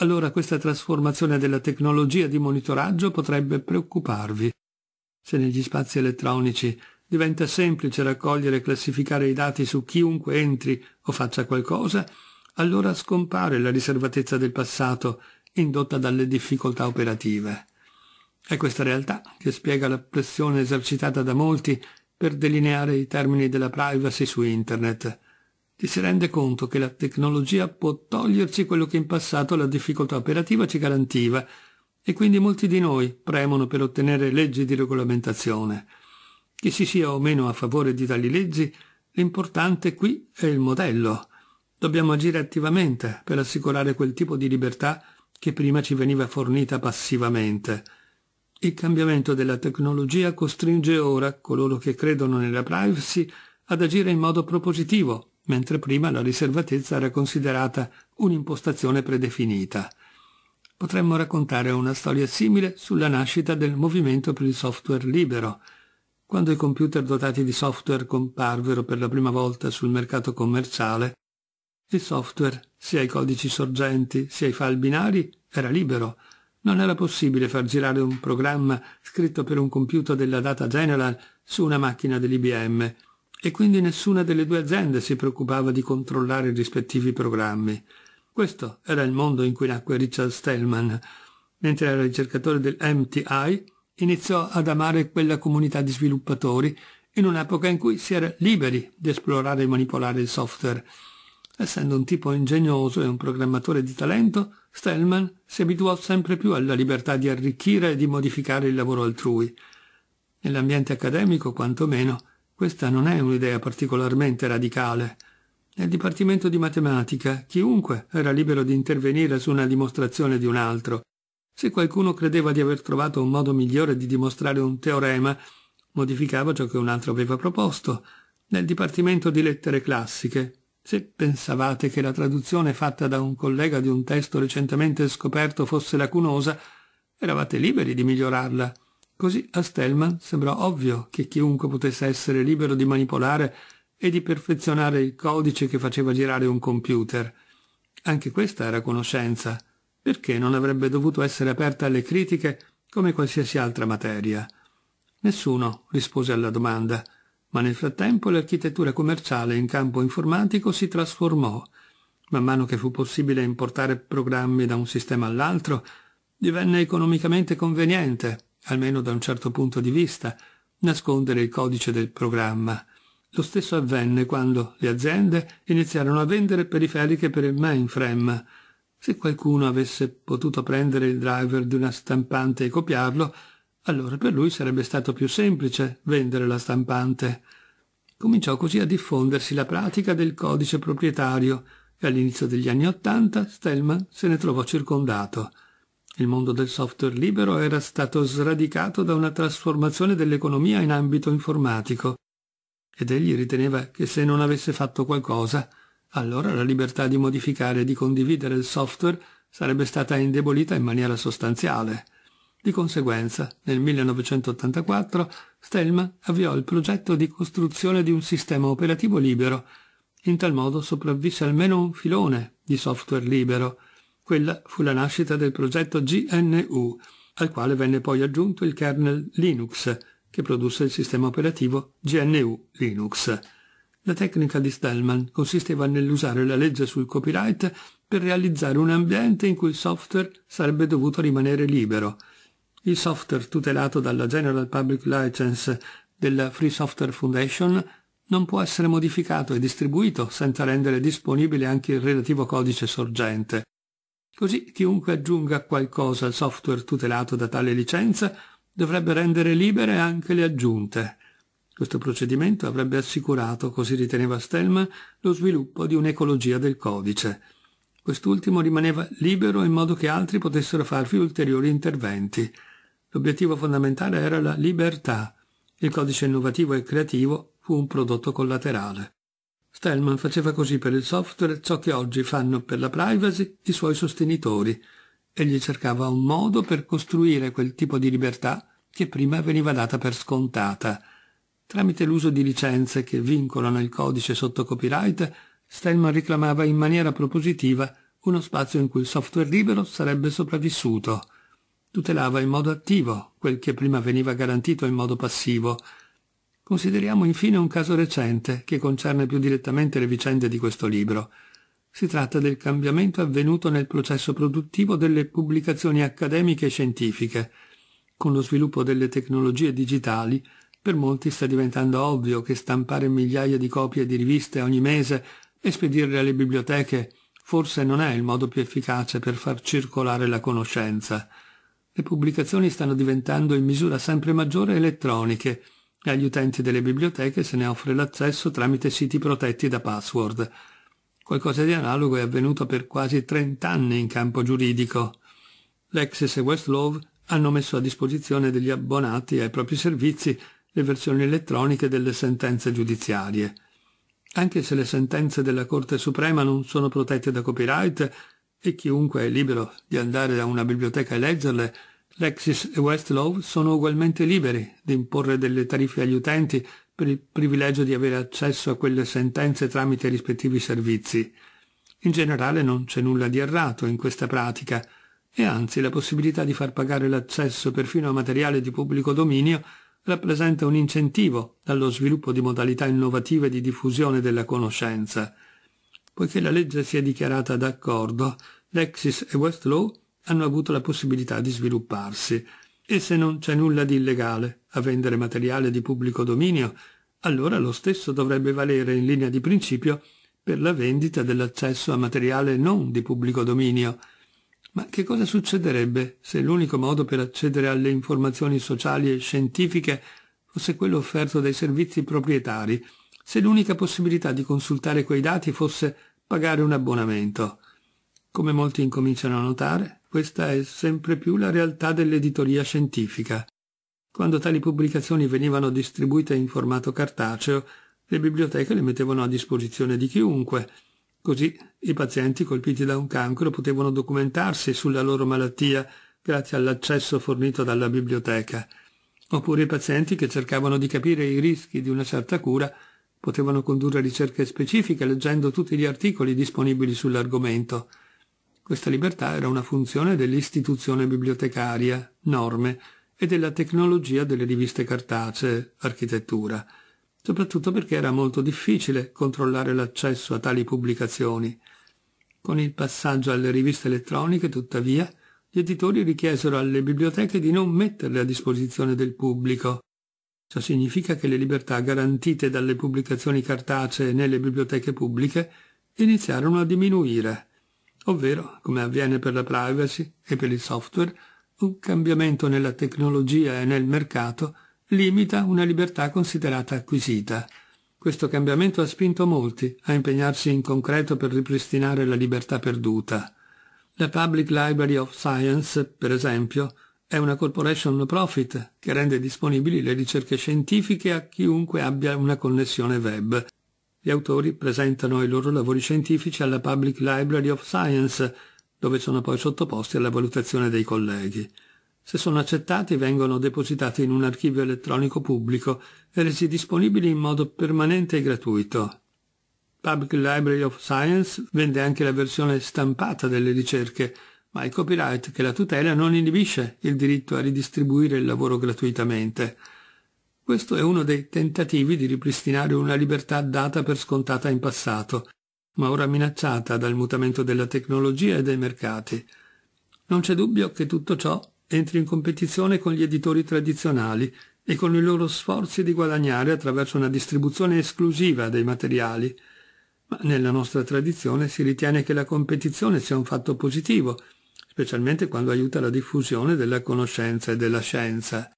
allora questa trasformazione della tecnologia di monitoraggio potrebbe preoccuparvi. Se negli spazi elettronici diventa semplice raccogliere e classificare i dati su chiunque entri o faccia qualcosa, allora scompare la riservatezza del passato indotta dalle difficoltà operative. È questa realtà che spiega la pressione esercitata da molti per delineare i termini della privacy su Internet ci si rende conto che la tecnologia può toglierci quello che in passato la difficoltà operativa ci garantiva e quindi molti di noi premono per ottenere leggi di regolamentazione. Che si sia o meno a favore di tali leggi, l'importante qui è il modello. Dobbiamo agire attivamente per assicurare quel tipo di libertà che prima ci veniva fornita passivamente. Il cambiamento della tecnologia costringe ora coloro che credono nella privacy ad agire in modo propositivo mentre prima la riservatezza era considerata un'impostazione predefinita. Potremmo raccontare una storia simile sulla nascita del movimento per il software libero. Quando i computer dotati di software comparvero per la prima volta sul mercato commerciale, il software, sia i codici sorgenti sia i file binari, era libero. Non era possibile far girare un programma scritto per un computer della Data General su una macchina dell'IBM e quindi nessuna delle due aziende si preoccupava di controllare i rispettivi programmi. Questo era il mondo in cui nacque Richard Stellman, Mentre era ricercatore del MTI, iniziò ad amare quella comunità di sviluppatori in un'epoca in cui si era liberi di esplorare e manipolare il software. Essendo un tipo ingegnoso e un programmatore di talento, Stellman si abituò sempre più alla libertà di arricchire e di modificare il lavoro altrui. Nell'ambiente accademico, quantomeno, questa non è un'idea particolarmente radicale. Nel Dipartimento di Matematica chiunque era libero di intervenire su una dimostrazione di un altro. Se qualcuno credeva di aver trovato un modo migliore di dimostrare un teorema, modificava ciò che un altro aveva proposto. Nel Dipartimento di Lettere Classiche, se pensavate che la traduzione fatta da un collega di un testo recentemente scoperto fosse lacunosa, eravate liberi di migliorarla Così a Stellman sembrò ovvio che chiunque potesse essere libero di manipolare e di perfezionare il codice che faceva girare un computer. Anche questa era conoscenza. Perché non avrebbe dovuto essere aperta alle critiche come qualsiasi altra materia? Nessuno rispose alla domanda, ma nel frattempo l'architettura commerciale in campo informatico si trasformò. Man mano che fu possibile importare programmi da un sistema all'altro, divenne economicamente conveniente almeno da un certo punto di vista, nascondere il codice del programma. Lo stesso avvenne quando le aziende iniziarono a vendere periferiche per il mainframe. Se qualcuno avesse potuto prendere il driver di una stampante e copiarlo, allora per lui sarebbe stato più semplice vendere la stampante. Cominciò così a diffondersi la pratica del codice proprietario e all'inizio degli anni Ottanta Stellman se ne trovò circondato. Il mondo del software libero era stato sradicato da una trasformazione dell'economia in ambito informatico ed egli riteneva che se non avesse fatto qualcosa, allora la libertà di modificare e di condividere il software sarebbe stata indebolita in maniera sostanziale. Di conseguenza, nel 1984, Stelman avviò il progetto di costruzione di un sistema operativo libero. In tal modo sopravvisse almeno un filone di software libero, quella fu la nascita del progetto GNU, al quale venne poi aggiunto il kernel Linux, che produsse il sistema operativo GNU Linux. La tecnica di Stellman consisteva nell'usare la legge sul copyright per realizzare un ambiente in cui il software sarebbe dovuto rimanere libero. Il software tutelato dalla General Public License della Free Software Foundation non può essere modificato e distribuito senza rendere disponibile anche il relativo codice sorgente. Così chiunque aggiunga qualcosa al software tutelato da tale licenza dovrebbe rendere libere anche le aggiunte. Questo procedimento avrebbe assicurato, così riteneva Stelman, lo sviluppo di un'ecologia del codice. Quest'ultimo rimaneva libero in modo che altri potessero farvi ulteriori interventi. L'obiettivo fondamentale era la libertà. Il codice innovativo e creativo fu un prodotto collaterale. Stellman faceva così per il software ciò che oggi fanno per la privacy i suoi sostenitori. Egli cercava un modo per costruire quel tipo di libertà che prima veniva data per scontata. Tramite l'uso di licenze che vincolano il codice sotto copyright, Stellman reclamava in maniera propositiva uno spazio in cui il software libero sarebbe sopravvissuto. Tutelava in modo attivo quel che prima veniva garantito in modo passivo – Consideriamo infine un caso recente che concerne più direttamente le vicende di questo libro. Si tratta del cambiamento avvenuto nel processo produttivo delle pubblicazioni accademiche e scientifiche. Con lo sviluppo delle tecnologie digitali, per molti sta diventando ovvio che stampare migliaia di copie di riviste ogni mese e spedirle alle biblioteche forse non è il modo più efficace per far circolare la conoscenza. Le pubblicazioni stanno diventando in misura sempre maggiore elettroniche, agli utenti delle biblioteche se ne offre l'accesso tramite siti protetti da password. Qualcosa di analogo è avvenuto per quasi 30 anni in campo giuridico. Lexis e Westlaw hanno messo a disposizione degli abbonati ai propri servizi le versioni elettroniche delle sentenze giudiziarie. Anche se le sentenze della Corte Suprema non sono protette da copyright e chiunque è libero di andare da una biblioteca e leggerle, Lexis e Westlow sono ugualmente liberi di imporre delle tariffe agli utenti per il privilegio di avere accesso a quelle sentenze tramite i rispettivi servizi. In generale non c'è nulla di errato in questa pratica, e anzi la possibilità di far pagare l'accesso perfino a materiale di pubblico dominio rappresenta un incentivo allo sviluppo di modalità innovative di diffusione della conoscenza. Poiché la legge si è dichiarata d'accordo, Lexis e Westlaw hanno avuto la possibilità di svilupparsi e se non c'è nulla di illegale a vendere materiale di pubblico dominio, allora lo stesso dovrebbe valere in linea di principio per la vendita dell'accesso a materiale non di pubblico dominio. Ma che cosa succederebbe se l'unico modo per accedere alle informazioni sociali e scientifiche fosse quello offerto dai servizi proprietari, se l'unica possibilità di consultare quei dati fosse pagare un abbonamento? Come molti incominciano a notare, questa è sempre più la realtà dell'editoria scientifica. Quando tali pubblicazioni venivano distribuite in formato cartaceo, le biblioteche le mettevano a disposizione di chiunque. Così i pazienti colpiti da un cancro potevano documentarsi sulla loro malattia grazie all'accesso fornito dalla biblioteca. Oppure i pazienti che cercavano di capire i rischi di una certa cura potevano condurre ricerche specifiche leggendo tutti gli articoli disponibili sull'argomento. Questa libertà era una funzione dell'istituzione bibliotecaria, norme, e della tecnologia delle riviste cartacee, architettura, soprattutto perché era molto difficile controllare l'accesso a tali pubblicazioni. Con il passaggio alle riviste elettroniche, tuttavia, gli editori richiesero alle biblioteche di non metterle a disposizione del pubblico. Ciò significa che le libertà garantite dalle pubblicazioni cartacee nelle biblioteche pubbliche iniziarono a diminuire ovvero, come avviene per la privacy e per il software, un cambiamento nella tecnologia e nel mercato limita una libertà considerata acquisita. Questo cambiamento ha spinto molti a impegnarsi in concreto per ripristinare la libertà perduta. La Public Library of Science, per esempio, è una corporation no profit che rende disponibili le ricerche scientifiche a chiunque abbia una connessione web gli autori presentano i loro lavori scientifici alla Public Library of Science, dove sono poi sottoposti alla valutazione dei colleghi. Se sono accettati vengono depositati in un archivio elettronico pubblico e resi disponibili in modo permanente e gratuito. Public Library of Science vende anche la versione stampata delle ricerche, ma il copyright che la tutela non inibisce il diritto a ridistribuire il lavoro gratuitamente. Questo è uno dei tentativi di ripristinare una libertà data per scontata in passato, ma ora minacciata dal mutamento della tecnologia e dei mercati. Non c'è dubbio che tutto ciò entri in competizione con gli editori tradizionali e con i loro sforzi di guadagnare attraverso una distribuzione esclusiva dei materiali. Ma nella nostra tradizione si ritiene che la competizione sia un fatto positivo, specialmente quando aiuta la diffusione della conoscenza e della scienza.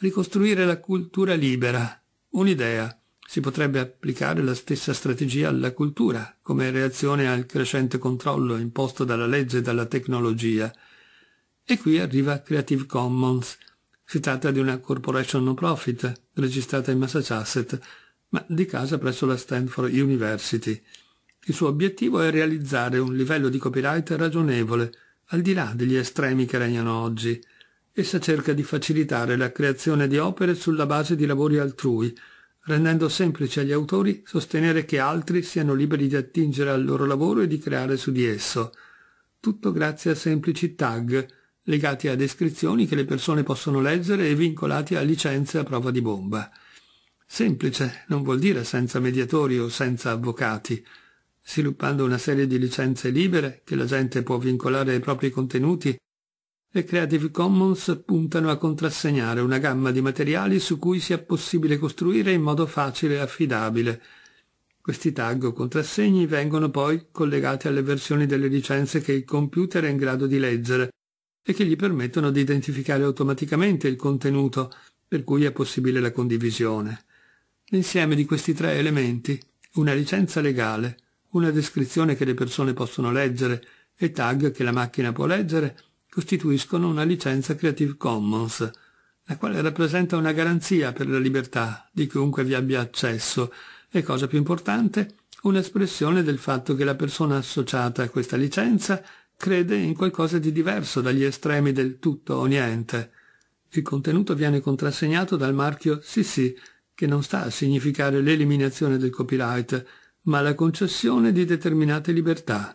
Ricostruire la cultura libera. Un'idea. Si potrebbe applicare la stessa strategia alla cultura, come reazione al crescente controllo imposto dalla legge e dalla tecnologia. E qui arriva Creative Commons. Si tratta di una corporation no profit, registrata in Massachusetts, ma di casa presso la Stanford University. Il suo obiettivo è realizzare un livello di copyright ragionevole, al di là degli estremi che regnano oggi, Essa cerca di facilitare la creazione di opere sulla base di lavori altrui, rendendo semplice agli autori sostenere che altri siano liberi di attingere al loro lavoro e di creare su di esso. Tutto grazie a semplici tag, legati a descrizioni che le persone possono leggere e vincolati a licenze a prova di bomba. Semplice non vuol dire senza mediatori o senza avvocati. Sviluppando una serie di licenze libere che la gente può vincolare ai propri contenuti, e Creative Commons puntano a contrassegnare una gamma di materiali su cui sia possibile costruire in modo facile e affidabile. Questi tag o contrassegni vengono poi collegati alle versioni delle licenze che il computer è in grado di leggere e che gli permettono di identificare automaticamente il contenuto per cui è possibile la condivisione. L'insieme di questi tre elementi, una licenza legale, una descrizione che le persone possono leggere e tag che la macchina può leggere, costituiscono una licenza Creative Commons, la quale rappresenta una garanzia per la libertà di chiunque vi abbia accesso e, cosa più importante, un'espressione del fatto che la persona associata a questa licenza crede in qualcosa di diverso dagli estremi del tutto o niente. Il contenuto viene contrassegnato dal marchio CC, che non sta a significare l'eliminazione del copyright, ma la concessione di determinate libertà.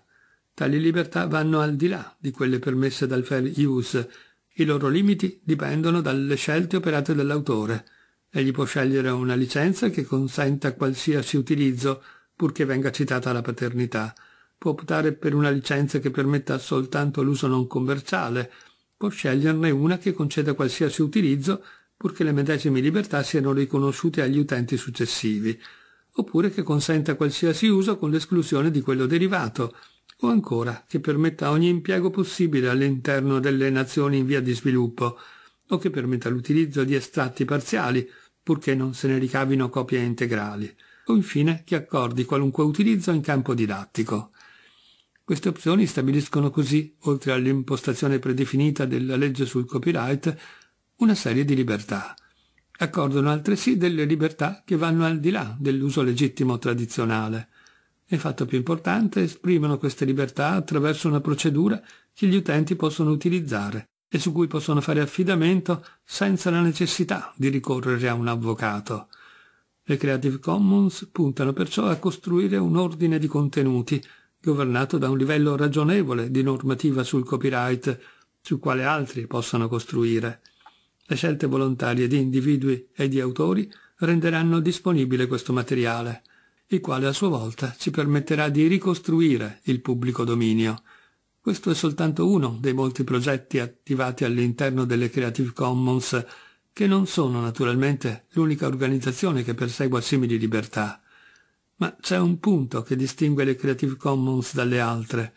Tali libertà vanno al di là di quelle permesse dal fair use. I loro limiti dipendono dalle scelte operate dall'autore. Egli può scegliere una licenza che consenta qualsiasi utilizzo, purché venga citata la paternità. Può optare per una licenza che permetta soltanto l'uso non commerciale. Può sceglierne una che conceda qualsiasi utilizzo, purché le medesime libertà siano riconosciute agli utenti successivi. Oppure che consenta qualsiasi uso con l'esclusione di quello derivato, o ancora che permetta ogni impiego possibile all'interno delle nazioni in via di sviluppo, o che permetta l'utilizzo di estratti parziali, purché non se ne ricavino copie integrali, o infine che accordi qualunque utilizzo in campo didattico. Queste opzioni stabiliscono così, oltre all'impostazione predefinita della legge sul copyright, una serie di libertà. Accordano altresì delle libertà che vanno al di là dell'uso legittimo tradizionale. E fatto più importante, esprimono queste libertà attraverso una procedura che gli utenti possono utilizzare e su cui possono fare affidamento senza la necessità di ricorrere a un avvocato. Le Creative Commons puntano perciò a costruire un ordine di contenuti, governato da un livello ragionevole di normativa sul copyright, sul quale altri possono costruire. Le scelte volontarie di individui e di autori renderanno disponibile questo materiale il quale a sua volta ci permetterà di ricostruire il pubblico dominio. Questo è soltanto uno dei molti progetti attivati all'interno delle Creative Commons, che non sono naturalmente l'unica organizzazione che persegua simili libertà. Ma c'è un punto che distingue le Creative Commons dalle altre.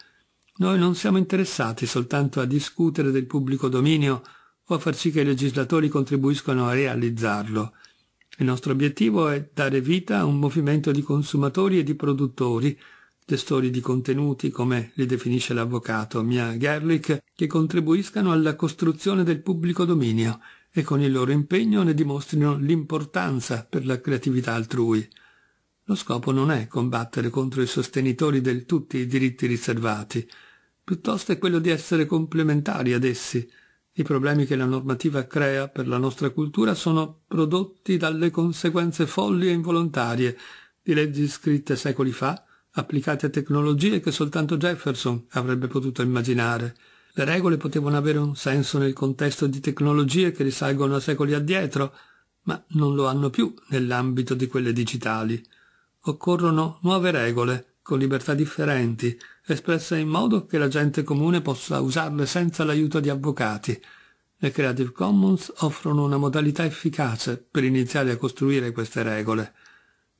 Noi non siamo interessati soltanto a discutere del pubblico dominio o a far sì che i legislatori contribuiscano a realizzarlo. Il nostro obiettivo è dare vita a un movimento di consumatori e di produttori, gestori di contenuti, come li definisce l'avvocato Mia Gerlich, che contribuiscano alla costruzione del pubblico dominio e con il loro impegno ne dimostrino l'importanza per la creatività altrui. Lo scopo non è combattere contro i sostenitori del tutti i diritti riservati, piuttosto è quello di essere complementari ad essi, i problemi che la normativa crea per la nostra cultura sono prodotti dalle conseguenze folli e involontarie di leggi scritte secoli fa, applicate a tecnologie che soltanto Jefferson avrebbe potuto immaginare. Le regole potevano avere un senso nel contesto di tecnologie che risalgono a secoli addietro, ma non lo hanno più nell'ambito di quelle digitali. Occorrono nuove regole, con libertà differenti, espresse in modo che la gente comune possa usarle senza l'aiuto di avvocati. Le Creative Commons offrono una modalità efficace per iniziare a costruire queste regole.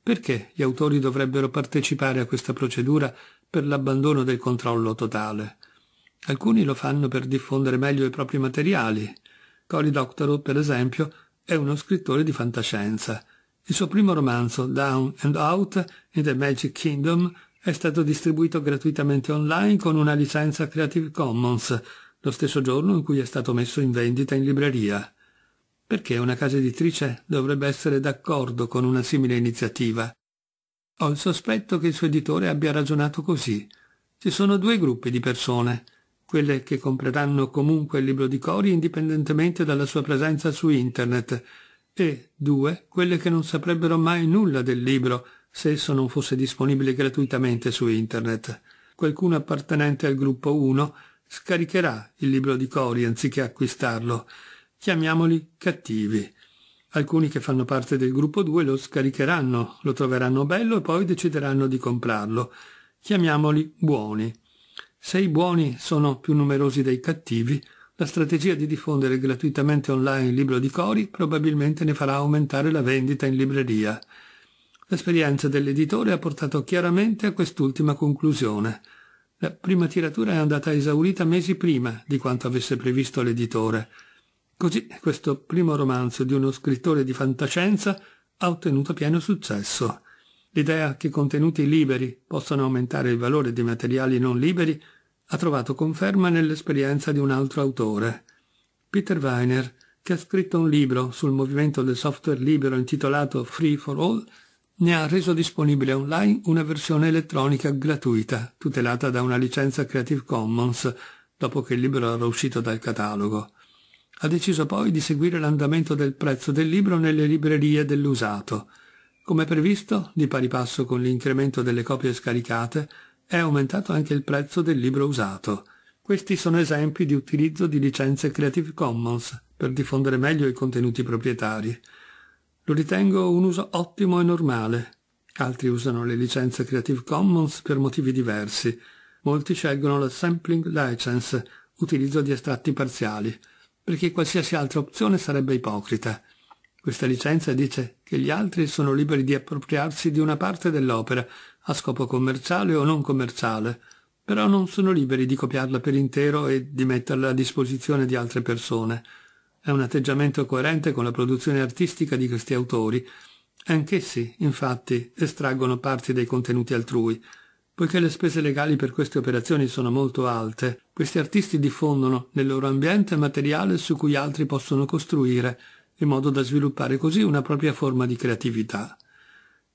Perché gli autori dovrebbero partecipare a questa procedura per l'abbandono del controllo totale? Alcuni lo fanno per diffondere meglio i propri materiali. Cory Doctorow, per esempio, è uno scrittore di fantascienza. Il suo primo romanzo, Down and Out in the Magic Kingdom, è stato distribuito gratuitamente online con una licenza Creative Commons, lo stesso giorno in cui è stato messo in vendita in libreria. Perché una casa editrice dovrebbe essere d'accordo con una simile iniziativa? Ho il sospetto che il suo editore abbia ragionato così. Ci sono due gruppi di persone, quelle che compreranno comunque il libro di Cori indipendentemente dalla sua presenza su internet, e due, quelle che non saprebbero mai nulla del libro se esso non fosse disponibile gratuitamente su internet. Qualcuno appartenente al gruppo 1 scaricherà il libro di Cori anziché acquistarlo. Chiamiamoli cattivi. Alcuni che fanno parte del gruppo 2 lo scaricheranno, lo troveranno bello e poi decideranno di comprarlo. Chiamiamoli buoni. Se i buoni sono più numerosi dei cattivi, la strategia di diffondere gratuitamente online il libro di Cori probabilmente ne farà aumentare la vendita in libreria. L'esperienza dell'editore ha portato chiaramente a quest'ultima conclusione. La prima tiratura è andata esaurita mesi prima di quanto avesse previsto l'editore. Così questo primo romanzo di uno scrittore di fantascienza ha ottenuto pieno successo. L'idea che contenuti liberi possano aumentare il valore di materiali non liberi ha trovato conferma nell'esperienza di un altro autore, Peter Weiner, che ha scritto un libro sul movimento del software libero intitolato Free for All ne ha reso disponibile online una versione elettronica gratuita, tutelata da una licenza Creative Commons, dopo che il libro era uscito dal catalogo. Ha deciso poi di seguire l'andamento del prezzo del libro nelle librerie dell'usato. Come previsto, di pari passo con l'incremento delle copie scaricate, è aumentato anche il prezzo del libro usato. Questi sono esempi di utilizzo di licenze Creative Commons per diffondere meglio i contenuti proprietari. Lo ritengo un uso ottimo e normale. Altri usano le licenze Creative Commons per motivi diversi. Molti scelgono la sampling license, utilizzo di estratti parziali, perché qualsiasi altra opzione sarebbe ipocrita. Questa licenza dice che gli altri sono liberi di appropriarsi di una parte dell'opera, a scopo commerciale o non commerciale, però non sono liberi di copiarla per intero e di metterla a disposizione di altre persone è un atteggiamento coerente con la produzione artistica di questi autori. Anch'essi, infatti, estraggono parti dei contenuti altrui. Poiché le spese legali per queste operazioni sono molto alte, questi artisti diffondono nel loro ambiente materiale su cui altri possono costruire, in modo da sviluppare così una propria forma di creatività.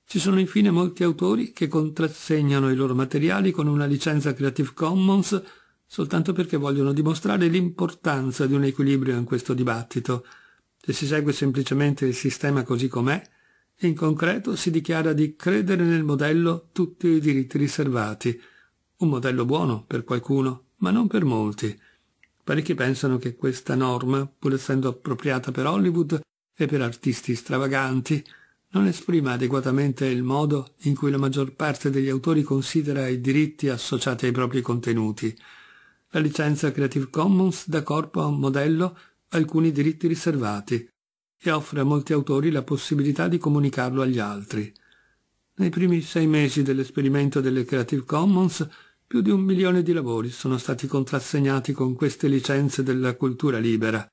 Ci sono infine molti autori che contrassegnano i loro materiali con una licenza Creative Commons soltanto perché vogliono dimostrare l'importanza di un equilibrio in questo dibattito. Se si segue semplicemente il sistema così com'è, in concreto si dichiara di credere nel modello tutti i diritti riservati. Un modello buono per qualcuno, ma non per molti. Parecchi pensano che questa norma, pur essendo appropriata per Hollywood e per artisti stravaganti, non esprima adeguatamente il modo in cui la maggior parte degli autori considera i diritti associati ai propri contenuti la licenza Creative Commons dà corpo a un modello alcuni diritti riservati e offre a molti autori la possibilità di comunicarlo agli altri. Nei primi sei mesi dell'esperimento delle Creative Commons più di un milione di lavori sono stati contrassegnati con queste licenze della cultura libera.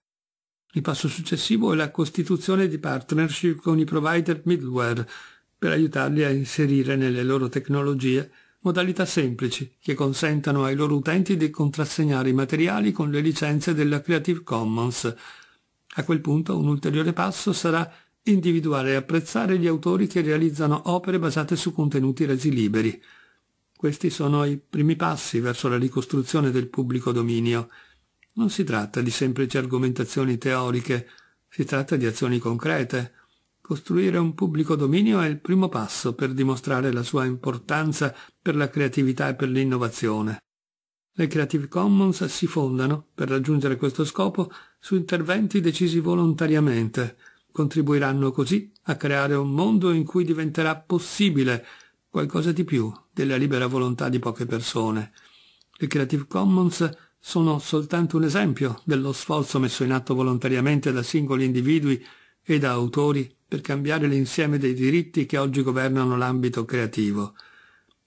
Il passo successivo è la costituzione di partnership con i provider middleware per aiutarli a inserire nelle loro tecnologie modalità semplici che consentano ai loro utenti di contrassegnare i materiali con le licenze della Creative Commons. A quel punto un ulteriore passo sarà individuare e apprezzare gli autori che realizzano opere basate su contenuti resi liberi. Questi sono i primi passi verso la ricostruzione del pubblico dominio. Non si tratta di semplici argomentazioni teoriche, si tratta di azioni concrete, Costruire un pubblico dominio è il primo passo per dimostrare la sua importanza per la creatività e per l'innovazione. Le Creative Commons si fondano, per raggiungere questo scopo, su interventi decisi volontariamente. Contribuiranno così a creare un mondo in cui diventerà possibile qualcosa di più della libera volontà di poche persone. Le Creative Commons sono soltanto un esempio dello sforzo messo in atto volontariamente da singoli individui e da autori per cambiare l'insieme dei diritti che oggi governano l'ambito creativo.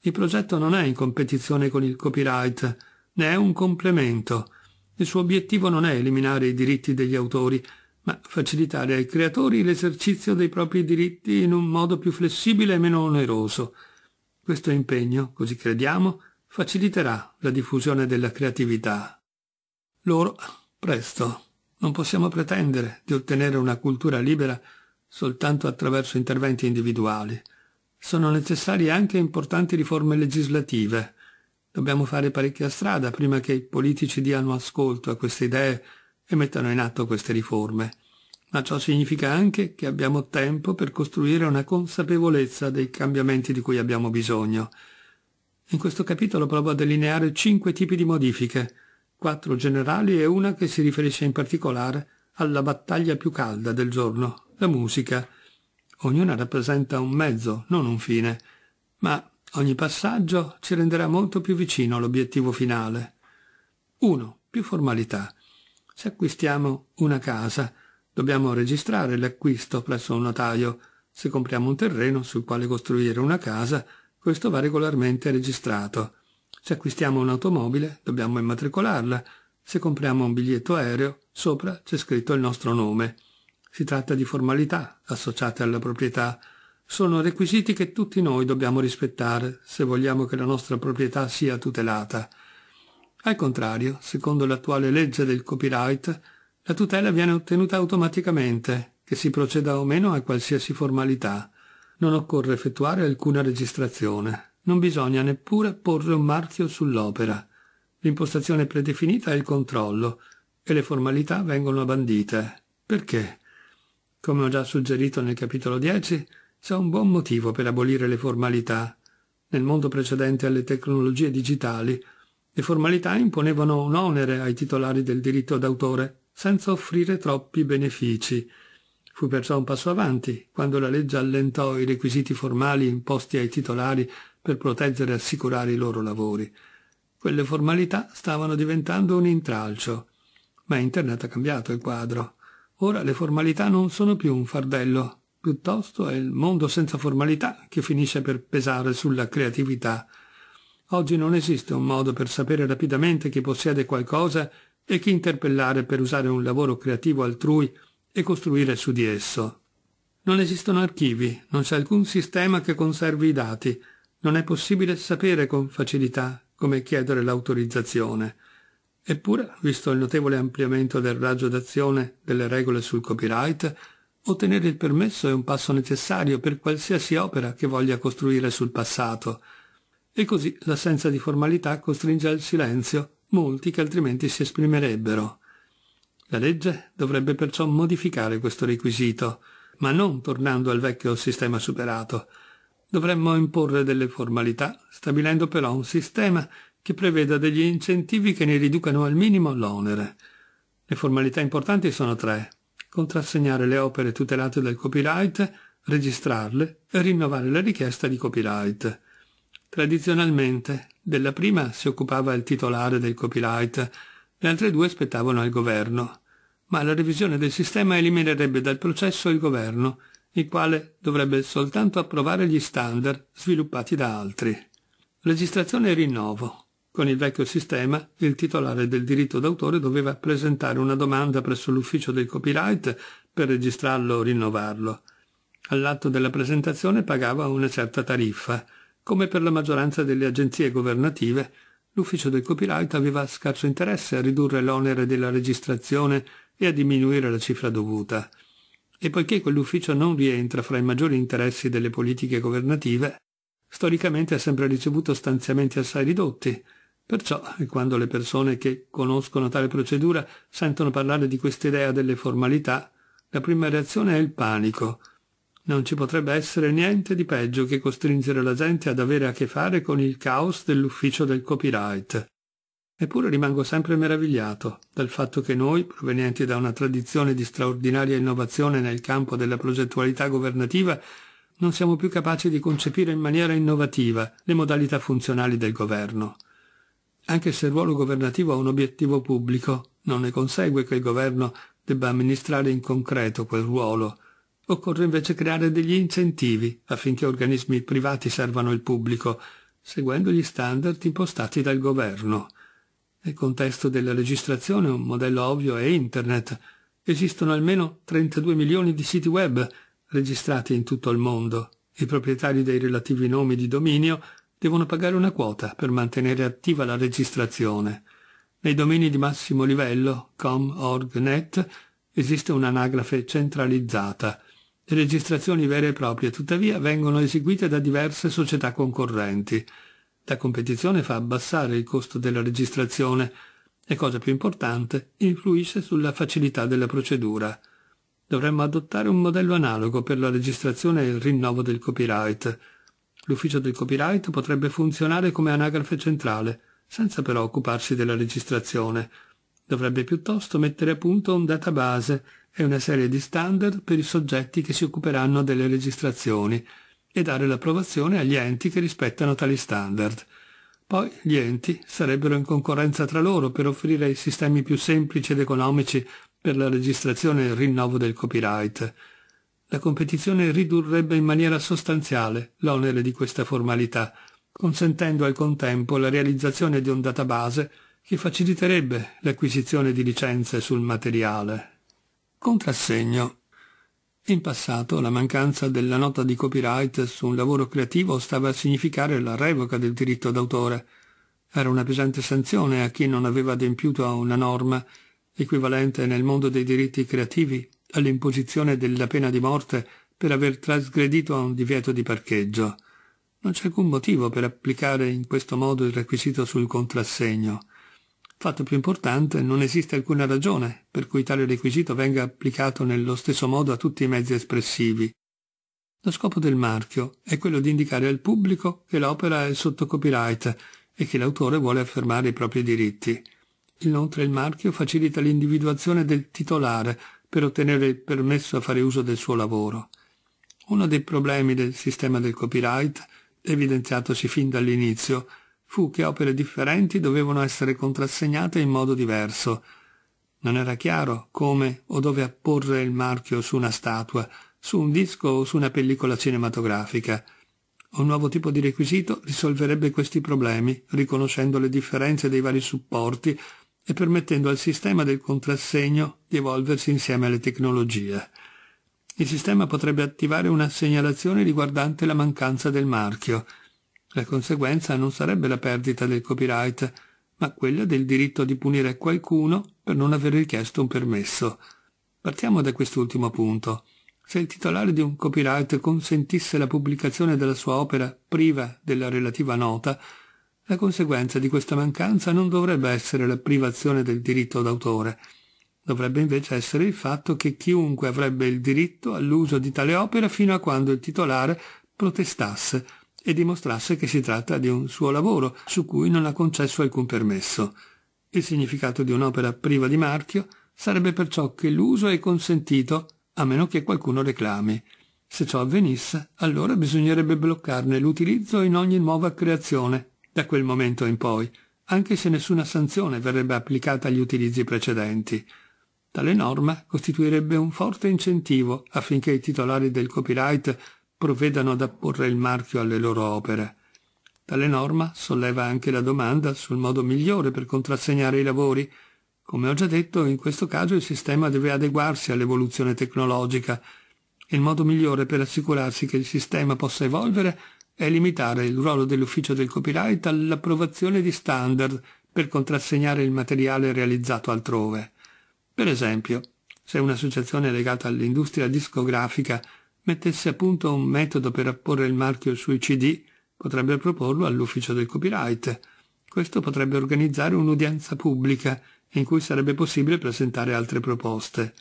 Il progetto non è in competizione con il copyright, ne è un complemento. Il suo obiettivo non è eliminare i diritti degli autori, ma facilitare ai creatori l'esercizio dei propri diritti in un modo più flessibile e meno oneroso. Questo impegno, così crediamo, faciliterà la diffusione della creatività. Loro, presto, non possiamo pretendere di ottenere una cultura libera soltanto attraverso interventi individuali. Sono necessarie anche importanti riforme legislative. Dobbiamo fare parecchia strada prima che i politici diano ascolto a queste idee e mettano in atto queste riforme. Ma ciò significa anche che abbiamo tempo per costruire una consapevolezza dei cambiamenti di cui abbiamo bisogno. In questo capitolo provo a delineare cinque tipi di modifiche, quattro generali e una che si riferisce in particolare alla battaglia più calda del giorno, la musica. Ognuna rappresenta un mezzo, non un fine, ma ogni passaggio ci renderà molto più vicino all'obiettivo finale. 1. Più formalità. Se acquistiamo una casa, dobbiamo registrare l'acquisto presso un notaio. Se compriamo un terreno sul quale costruire una casa, questo va regolarmente registrato. Se acquistiamo un'automobile, dobbiamo immatricolarla. Se compriamo un biglietto aereo, Sopra c'è scritto il nostro nome. Si tratta di formalità associate alla proprietà. Sono requisiti che tutti noi dobbiamo rispettare se vogliamo che la nostra proprietà sia tutelata. Al contrario, secondo l'attuale legge del copyright, la tutela viene ottenuta automaticamente, che si proceda o meno a qualsiasi formalità. Non occorre effettuare alcuna registrazione. Non bisogna neppure porre un marchio sull'opera. L'impostazione predefinita è il controllo, e le formalità vengono bandite. Perché? Come ho già suggerito nel capitolo 10, c'è un buon motivo per abolire le formalità. Nel mondo precedente alle tecnologie digitali, le formalità imponevano un onere ai titolari del diritto d'autore, senza offrire troppi benefici. Fu perciò un passo avanti quando la legge allentò i requisiti formali imposti ai titolari per proteggere e assicurare i loro lavori. Quelle formalità stavano diventando un intralcio ma Internet ha cambiato il quadro. Ora le formalità non sono più un fardello, piuttosto è il mondo senza formalità che finisce per pesare sulla creatività. Oggi non esiste un modo per sapere rapidamente chi possiede qualcosa e chi interpellare per usare un lavoro creativo altrui e costruire su di esso. Non esistono archivi, non c'è alcun sistema che conservi i dati, non è possibile sapere con facilità come chiedere l'autorizzazione. Eppure, visto il notevole ampliamento del raggio d'azione delle regole sul copyright, ottenere il permesso è un passo necessario per qualsiasi opera che voglia costruire sul passato. E così l'assenza di formalità costringe al silenzio molti che altrimenti si esprimerebbero. La legge dovrebbe perciò modificare questo requisito, ma non tornando al vecchio sistema superato. Dovremmo imporre delle formalità, stabilendo però un sistema che preveda degli incentivi che ne riducano al minimo l'onere. Le formalità importanti sono tre. Contrassegnare le opere tutelate dal copyright, registrarle e rinnovare la richiesta di copyright. Tradizionalmente, della prima si occupava il titolare del copyright, le altre due spettavano al governo, ma la revisione del sistema eliminerebbe dal processo il governo, il quale dovrebbe soltanto approvare gli standard sviluppati da altri. Registrazione e rinnovo. Con il vecchio sistema, il titolare del diritto d'autore doveva presentare una domanda presso l'ufficio del copyright per registrarlo o rinnovarlo. All'atto della presentazione pagava una certa tariffa. Come per la maggioranza delle agenzie governative, l'ufficio del copyright aveva scarso interesse a ridurre l'onere della registrazione e a diminuire la cifra dovuta. E poiché quell'ufficio non rientra fra i maggiori interessi delle politiche governative, storicamente ha sempre ricevuto stanziamenti assai ridotti, Perciò, quando le persone che conoscono tale procedura sentono parlare di questa idea delle formalità, la prima reazione è il panico. Non ci potrebbe essere niente di peggio che costringere la gente ad avere a che fare con il caos dell'ufficio del copyright. Eppure rimango sempre meravigliato dal fatto che noi, provenienti da una tradizione di straordinaria innovazione nel campo della progettualità governativa, non siamo più capaci di concepire in maniera innovativa le modalità funzionali del governo. Anche se il ruolo governativo ha un obiettivo pubblico, non ne consegue che il governo debba amministrare in concreto quel ruolo. Occorre invece creare degli incentivi affinché organismi privati servano il pubblico, seguendo gli standard impostati dal governo. Nel contesto della registrazione un modello ovvio è Internet. Esistono almeno 32 milioni di siti web registrati in tutto il mondo. I proprietari dei relativi nomi di dominio devono pagare una quota per mantenere attiva la registrazione. Nei domini di massimo livello, com, org, net, esiste un'anagrafe centralizzata. Le registrazioni vere e proprie, tuttavia, vengono eseguite da diverse società concorrenti. La competizione fa abbassare il costo della registrazione e, cosa più importante, influisce sulla facilità della procedura. Dovremmo adottare un modello analogo per la registrazione e il rinnovo del copyright. L'ufficio del copyright potrebbe funzionare come anagrafe centrale, senza però occuparsi della registrazione. Dovrebbe piuttosto mettere a punto un database e una serie di standard per i soggetti che si occuperanno delle registrazioni e dare l'approvazione agli enti che rispettano tali standard. Poi gli enti sarebbero in concorrenza tra loro per offrire i sistemi più semplici ed economici per la registrazione e il rinnovo del copyright. La competizione ridurrebbe in maniera sostanziale l'onere di questa formalità, consentendo al contempo la realizzazione di un database che faciliterebbe l'acquisizione di licenze sul materiale. Contrassegno. In passato la mancanza della nota di copyright su un lavoro creativo stava a significare la revoca del diritto d'autore. Era una pesante sanzione a chi non aveva adempiuto a una norma, equivalente nel mondo dei diritti creativi all'imposizione della pena di morte per aver trasgredito a un divieto di parcheggio. Non c'è alcun motivo per applicare in questo modo il requisito sul contrassegno. Fatto più importante, non esiste alcuna ragione per cui tale requisito venga applicato nello stesso modo a tutti i mezzi espressivi. Lo scopo del marchio è quello di indicare al pubblico che l'opera è sotto copyright e che l'autore vuole affermare i propri diritti. Inoltre il marchio facilita l'individuazione del titolare per ottenere il permesso a fare uso del suo lavoro. Uno dei problemi del sistema del copyright, evidenziatosi fin dall'inizio, fu che opere differenti dovevano essere contrassegnate in modo diverso. Non era chiaro come o dove apporre il marchio su una statua, su un disco o su una pellicola cinematografica. Un nuovo tipo di requisito risolverebbe questi problemi, riconoscendo le differenze dei vari supporti e permettendo al sistema del contrassegno di evolversi insieme alle tecnologie. Il sistema potrebbe attivare una segnalazione riguardante la mancanza del marchio. La conseguenza non sarebbe la perdita del copyright, ma quella del diritto di punire qualcuno per non aver richiesto un permesso. Partiamo da quest'ultimo punto. Se il titolare di un copyright consentisse la pubblicazione della sua opera priva della relativa nota, la conseguenza di questa mancanza non dovrebbe essere la privazione del diritto d'autore, dovrebbe invece essere il fatto che chiunque avrebbe il diritto all'uso di tale opera fino a quando il titolare protestasse e dimostrasse che si tratta di un suo lavoro su cui non ha concesso alcun permesso. Il significato di un'opera priva di marchio sarebbe perciò che l'uso è consentito a meno che qualcuno reclami. Se ciò avvenisse, allora bisognerebbe bloccarne l'utilizzo in ogni nuova creazione da quel momento in poi, anche se nessuna sanzione verrebbe applicata agli utilizzi precedenti. Tale norma costituirebbe un forte incentivo affinché i titolari del copyright provvedano ad apporre il marchio alle loro opere. Tale norma solleva anche la domanda sul modo migliore per contrassegnare i lavori. Come ho già detto, in questo caso il sistema deve adeguarsi all'evoluzione tecnologica. Il modo migliore per assicurarsi che il sistema possa evolvere è è limitare il ruolo dell'ufficio del copyright all'approvazione di standard per contrassegnare il materiale realizzato altrove. Per esempio, se un'associazione legata all'industria discografica mettesse a punto un metodo per apporre il marchio sui CD, potrebbe proporlo all'ufficio del copyright. Questo potrebbe organizzare un'udienza pubblica in cui sarebbe possibile presentare altre proposte.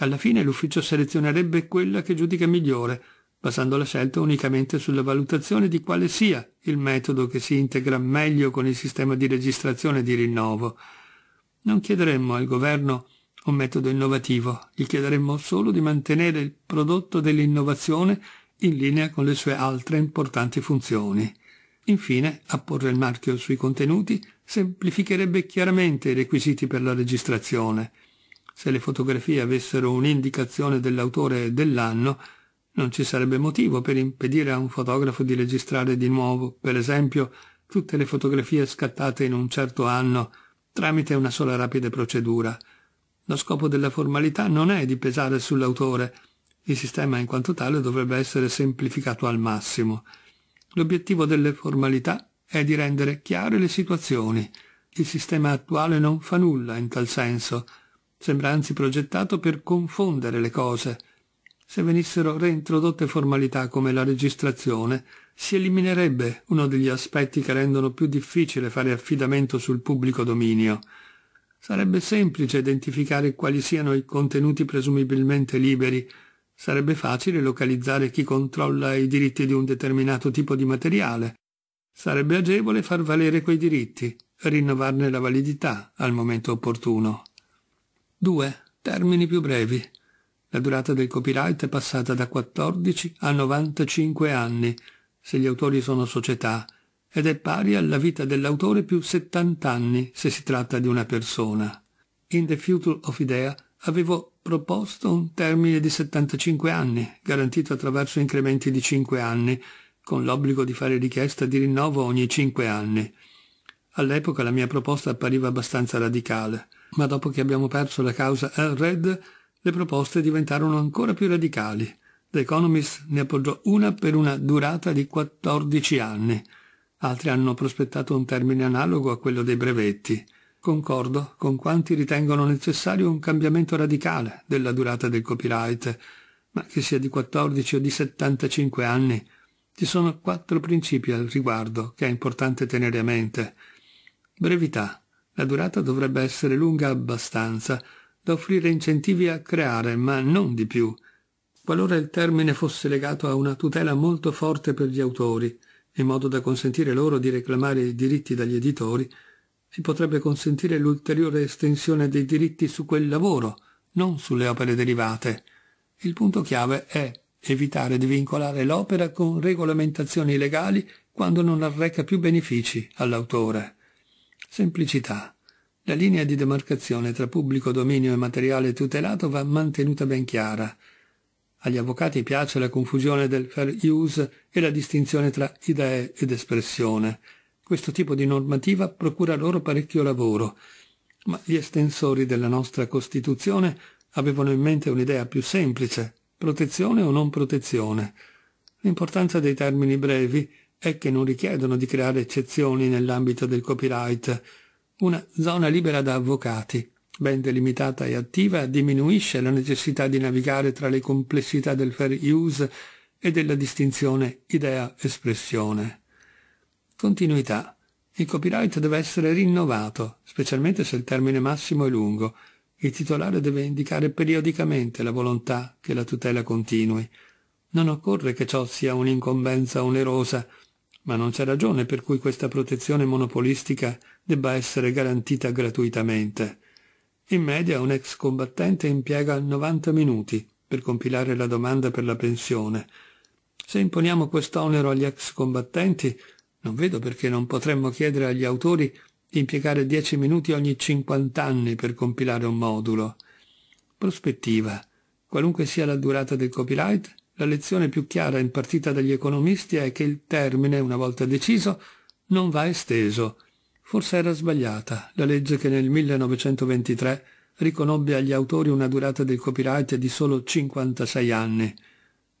Alla fine l'ufficio selezionerebbe quella che giudica migliore, basando la scelta unicamente sulla valutazione di quale sia il metodo che si integra meglio con il sistema di registrazione di rinnovo. Non chiederemmo al governo un metodo innovativo, gli chiederemmo solo di mantenere il prodotto dell'innovazione in linea con le sue altre importanti funzioni. Infine, apporre il marchio sui contenuti semplificherebbe chiaramente i requisiti per la registrazione. Se le fotografie avessero un'indicazione dell'autore e dell'anno, non ci sarebbe motivo per impedire a un fotografo di registrare di nuovo, per esempio, tutte le fotografie scattate in un certo anno tramite una sola rapida procedura. Lo scopo della formalità non è di pesare sull'autore, il sistema in quanto tale dovrebbe essere semplificato al massimo. L'obiettivo delle formalità è di rendere chiare le situazioni. Il sistema attuale non fa nulla in tal senso, sembra anzi progettato per confondere le cose, se venissero reintrodotte formalità come la registrazione, si eliminerebbe uno degli aspetti che rendono più difficile fare affidamento sul pubblico dominio. Sarebbe semplice identificare quali siano i contenuti presumibilmente liberi, sarebbe facile localizzare chi controlla i diritti di un determinato tipo di materiale, sarebbe agevole far valere quei diritti, rinnovarne la validità al momento opportuno. 2. Termini più brevi. La durata del copyright è passata da 14 a 95 anni, se gli autori sono società, ed è pari alla vita dell'autore più 70 anni se si tratta di una persona. In The Future of Idea avevo proposto un termine di 75 anni, garantito attraverso incrementi di 5 anni, con l'obbligo di fare richiesta di rinnovo ogni 5 anni. All'epoca la mia proposta appariva abbastanza radicale, ma dopo che abbiamo perso la causa Red le proposte diventarono ancora più radicali. The Economist ne appoggiò una per una durata di 14 anni. Altri hanno prospettato un termine analogo a quello dei brevetti. Concordo con quanti ritengono necessario un cambiamento radicale della durata del copyright, ma che sia di 14 o di 75 anni. Ci sono quattro principi al riguardo che è importante tenere a mente. Brevità. La durata dovrebbe essere lunga abbastanza da offrire incentivi a creare, ma non di più, qualora il termine fosse legato a una tutela molto forte per gli autori, in modo da consentire loro di reclamare i diritti dagli editori, si potrebbe consentire l'ulteriore estensione dei diritti su quel lavoro, non sulle opere derivate. Il punto chiave è evitare di vincolare l'opera con regolamentazioni legali quando non arreca più benefici all'autore. Semplicità. La linea di demarcazione tra pubblico dominio e materiale tutelato va mantenuta ben chiara. Agli avvocati piace la confusione del fair use e la distinzione tra idee ed espressione. Questo tipo di normativa procura loro parecchio lavoro, ma gli estensori della nostra Costituzione avevano in mente un'idea più semplice, protezione o non protezione. L'importanza dei termini brevi è che non richiedono di creare eccezioni nell'ambito del copyright, una zona libera da avvocati, ben delimitata e attiva, diminuisce la necessità di navigare tra le complessità del fair use e della distinzione idea-espressione. Continuità. Il copyright deve essere rinnovato, specialmente se il termine massimo è lungo. Il titolare deve indicare periodicamente la volontà che la tutela continui. Non occorre che ciò sia un'incombenza onerosa, ma non c'è ragione per cui questa protezione monopolistica debba essere garantita gratuitamente. In media un ex combattente impiega 90 minuti per compilare la domanda per la pensione. Se imponiamo quest'onero agli ex combattenti, non vedo perché non potremmo chiedere agli autori di impiegare 10 minuti ogni 50 anni per compilare un modulo. Prospettiva. Qualunque sia la durata del copyright, la lezione più chiara impartita dagli economisti è che il termine, una volta deciso, non va esteso Forse era sbagliata la legge che nel 1923 riconobbe agli autori una durata del copyright di solo 56 anni.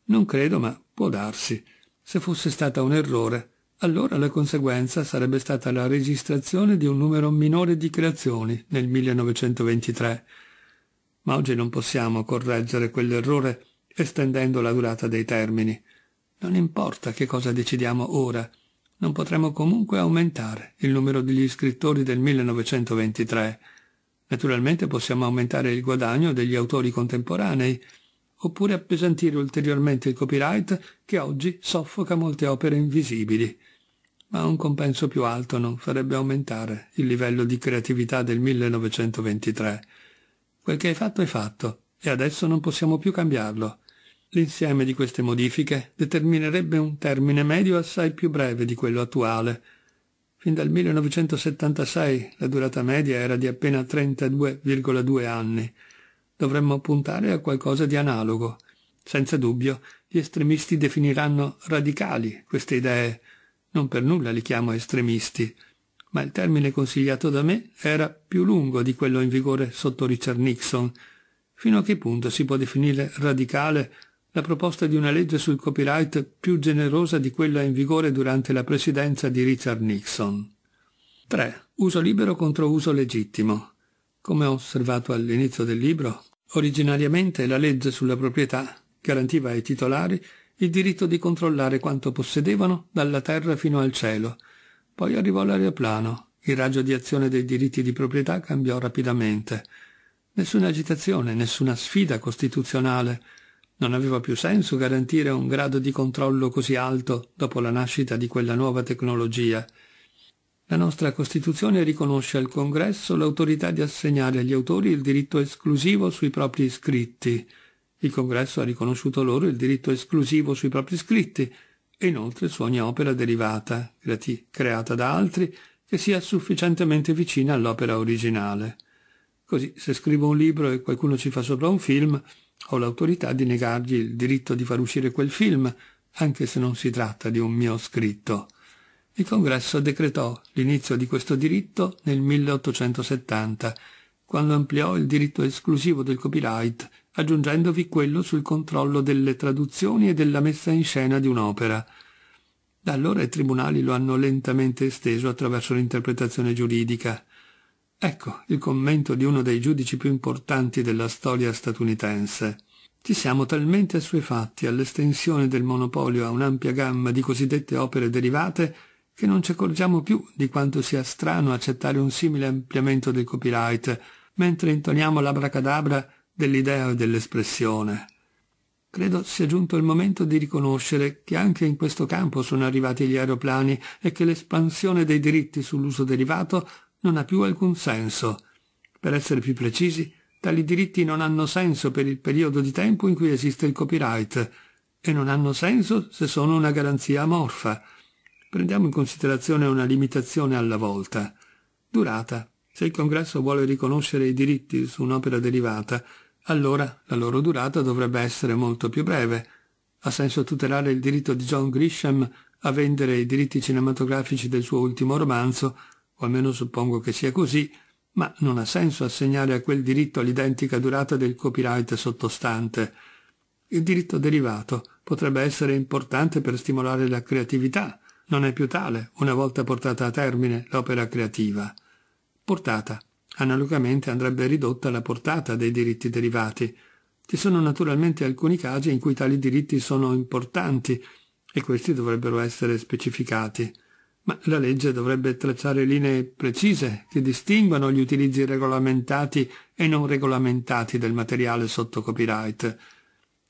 Non credo, ma può darsi. Se fosse stata un errore, allora la conseguenza sarebbe stata la registrazione di un numero minore di creazioni nel 1923. Ma oggi non possiamo correggere quell'errore estendendo la durata dei termini. Non importa che cosa decidiamo ora, non potremo comunque aumentare il numero degli scrittori del 1923. Naturalmente possiamo aumentare il guadagno degli autori contemporanei, oppure appesantire ulteriormente il copyright che oggi soffoca molte opere invisibili. Ma un compenso più alto non farebbe aumentare il livello di creatività del 1923. Quel che è fatto è fatto, e adesso non possiamo più cambiarlo. L'insieme di queste modifiche determinerebbe un termine medio assai più breve di quello attuale. Fin dal 1976 la durata media era di appena 32,2 anni. Dovremmo puntare a qualcosa di analogo. Senza dubbio, gli estremisti definiranno radicali queste idee. Non per nulla li chiamo estremisti, ma il termine consigliato da me era più lungo di quello in vigore sotto Richard Nixon. Fino a che punto si può definire radicale la proposta di una legge sul copyright più generosa di quella in vigore durante la presidenza di Richard Nixon. 3. Uso libero contro uso legittimo. Come ho osservato all'inizio del libro, originariamente la legge sulla proprietà garantiva ai titolari il diritto di controllare quanto possedevano dalla terra fino al cielo. Poi arrivò l'aeroplano. Il raggio di azione dei diritti di proprietà cambiò rapidamente. Nessuna agitazione, nessuna sfida costituzionale, non aveva più senso garantire un grado di controllo così alto dopo la nascita di quella nuova tecnologia. La nostra Costituzione riconosce al Congresso l'autorità di assegnare agli autori il diritto esclusivo sui propri scritti. Il Congresso ha riconosciuto loro il diritto esclusivo sui propri scritti e inoltre su ogni opera derivata, creata da altri, che sia sufficientemente vicina all'opera originale. Così, se scrivo un libro e qualcuno ci fa sopra un film, ho l'autorità di negargli il diritto di far uscire quel film, anche se non si tratta di un mio scritto. Il Congresso decretò l'inizio di questo diritto nel 1870, quando ampliò il diritto esclusivo del copyright, aggiungendovi quello sul controllo delle traduzioni e della messa in scena di un'opera. Da allora i tribunali lo hanno lentamente esteso attraverso l'interpretazione giuridica. Ecco il commento di uno dei giudici più importanti della storia statunitense. Ci siamo talmente assuefatti all'estensione del monopolio a un'ampia gamma di cosiddette opere derivate che non ci accorgiamo più di quanto sia strano accettare un simile ampliamento del copyright, mentre intoniamo l'abracadabra dell'idea e dell'espressione. Credo sia giunto il momento di riconoscere che anche in questo campo sono arrivati gli aeroplani e che l'espansione dei diritti sull'uso derivato non ha più alcun senso. Per essere più precisi, tali diritti non hanno senso per il periodo di tempo in cui esiste il copyright e non hanno senso se sono una garanzia amorfa. Prendiamo in considerazione una limitazione alla volta. Durata. Se il congresso vuole riconoscere i diritti su un'opera derivata, allora la loro durata dovrebbe essere molto più breve. Ha senso tutelare il diritto di John Grisham a vendere i diritti cinematografici del suo ultimo romanzo o almeno suppongo che sia così, ma non ha senso assegnare a quel diritto l'identica durata del copyright sottostante. Il diritto derivato potrebbe essere importante per stimolare la creatività, non è più tale una volta portata a termine l'opera creativa. Portata. Analogamente andrebbe ridotta la portata dei diritti derivati. Ci sono naturalmente alcuni casi in cui tali diritti sono importanti e questi dovrebbero essere specificati ma la legge dovrebbe tracciare linee precise che distinguano gli utilizzi regolamentati e non regolamentati del materiale sotto copyright.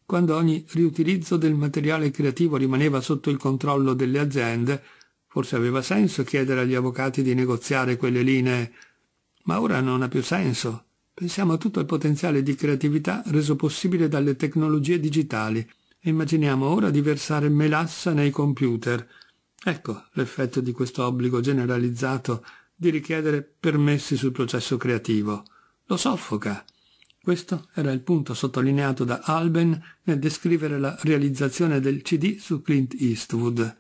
Quando ogni riutilizzo del materiale creativo rimaneva sotto il controllo delle aziende, forse aveva senso chiedere agli avvocati di negoziare quelle linee, ma ora non ha più senso. Pensiamo a tutto il potenziale di creatività reso possibile dalle tecnologie digitali e immaginiamo ora di versare melassa nei computer – Ecco l'effetto di questo obbligo generalizzato di richiedere permessi sul processo creativo. Lo soffoca. Questo era il punto sottolineato da Alben nel descrivere la realizzazione del CD su Clint Eastwood.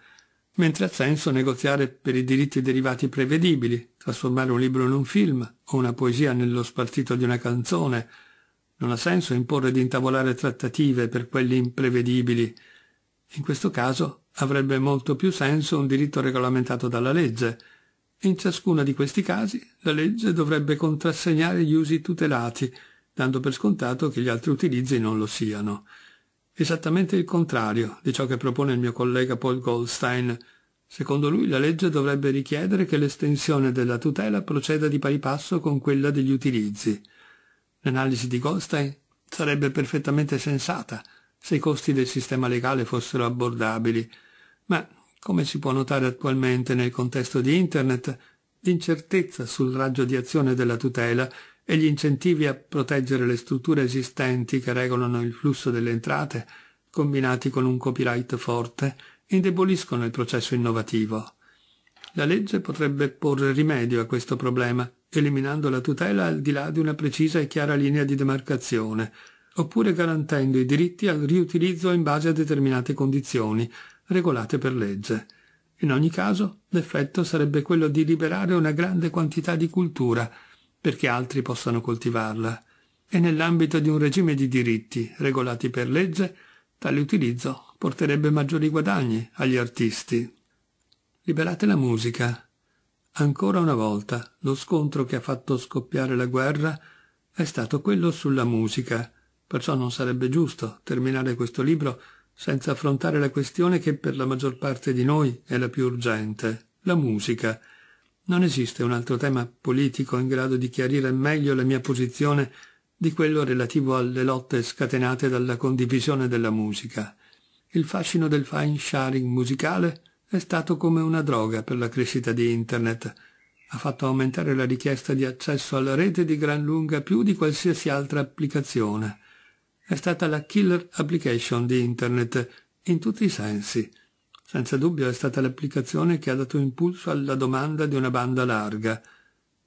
Mentre ha senso negoziare per i diritti derivati prevedibili, trasformare un libro in un film o una poesia nello spartito di una canzone, non ha senso imporre di intavolare trattative per quelli imprevedibili. In questo caso Avrebbe molto più senso un diritto regolamentato dalla legge. In ciascuno di questi casi la legge dovrebbe contrassegnare gli usi tutelati, dando per scontato che gli altri utilizzi non lo siano. Esattamente il contrario di ciò che propone il mio collega Paul Goldstein. Secondo lui la legge dovrebbe richiedere che l'estensione della tutela proceda di pari passo con quella degli utilizzi. L'analisi di Goldstein sarebbe perfettamente sensata, se i costi del sistema legale fossero abbordabili, ma, come si può notare attualmente nel contesto di Internet, l'incertezza sul raggio di azione della tutela e gli incentivi a proteggere le strutture esistenti che regolano il flusso delle entrate, combinati con un copyright forte, indeboliscono il processo innovativo. La legge potrebbe porre rimedio a questo problema, eliminando la tutela al di là di una precisa e chiara linea di demarcazione, oppure garantendo i diritti al riutilizzo in base a determinate condizioni, regolate per legge. In ogni caso, l'effetto sarebbe quello di liberare una grande quantità di cultura, perché altri possano coltivarla. E nell'ambito di un regime di diritti regolati per legge, tale utilizzo porterebbe maggiori guadagni agli artisti. Liberate la musica. Ancora una volta, lo scontro che ha fatto scoppiare la guerra è stato quello sulla musica, Perciò non sarebbe giusto terminare questo libro senza affrontare la questione che per la maggior parte di noi è la più urgente, la musica. Non esiste un altro tema politico in grado di chiarire meglio la mia posizione di quello relativo alle lotte scatenate dalla condivisione della musica. Il fascino del fine sharing musicale è stato come una droga per la crescita di Internet. Ha fatto aumentare la richiesta di accesso alla rete di gran lunga più di qualsiasi altra applicazione è stata la killer application di Internet in tutti i sensi. Senza dubbio è stata l'applicazione che ha dato impulso alla domanda di una banda larga.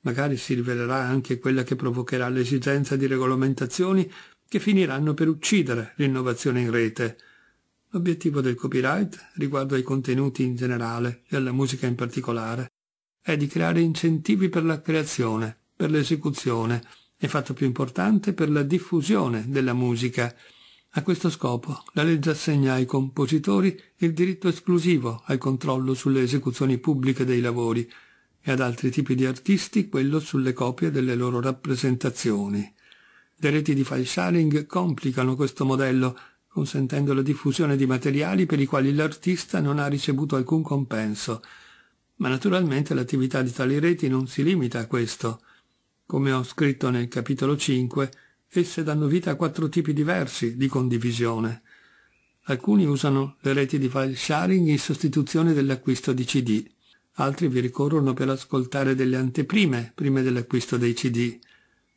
Magari si rivelerà anche quella che provocherà l'esigenza di regolamentazioni che finiranno per uccidere l'innovazione in rete. L'obiettivo del copyright, riguardo ai contenuti in generale e alla musica in particolare, è di creare incentivi per la creazione, per l'esecuzione, e fatto più importante per la diffusione della musica. A questo scopo la legge assegna ai compositori il diritto esclusivo al controllo sulle esecuzioni pubbliche dei lavori e ad altri tipi di artisti quello sulle copie delle loro rappresentazioni. Le reti di file sharing complicano questo modello, consentendo la diffusione di materiali per i quali l'artista non ha ricevuto alcun compenso. Ma naturalmente l'attività di tali reti non si limita a questo. Come ho scritto nel capitolo 5, esse danno vita a quattro tipi diversi di condivisione. Alcuni usano le reti di file sharing in sostituzione dell'acquisto di CD, altri vi ricorrono per ascoltare delle anteprime prima dell'acquisto dei CD,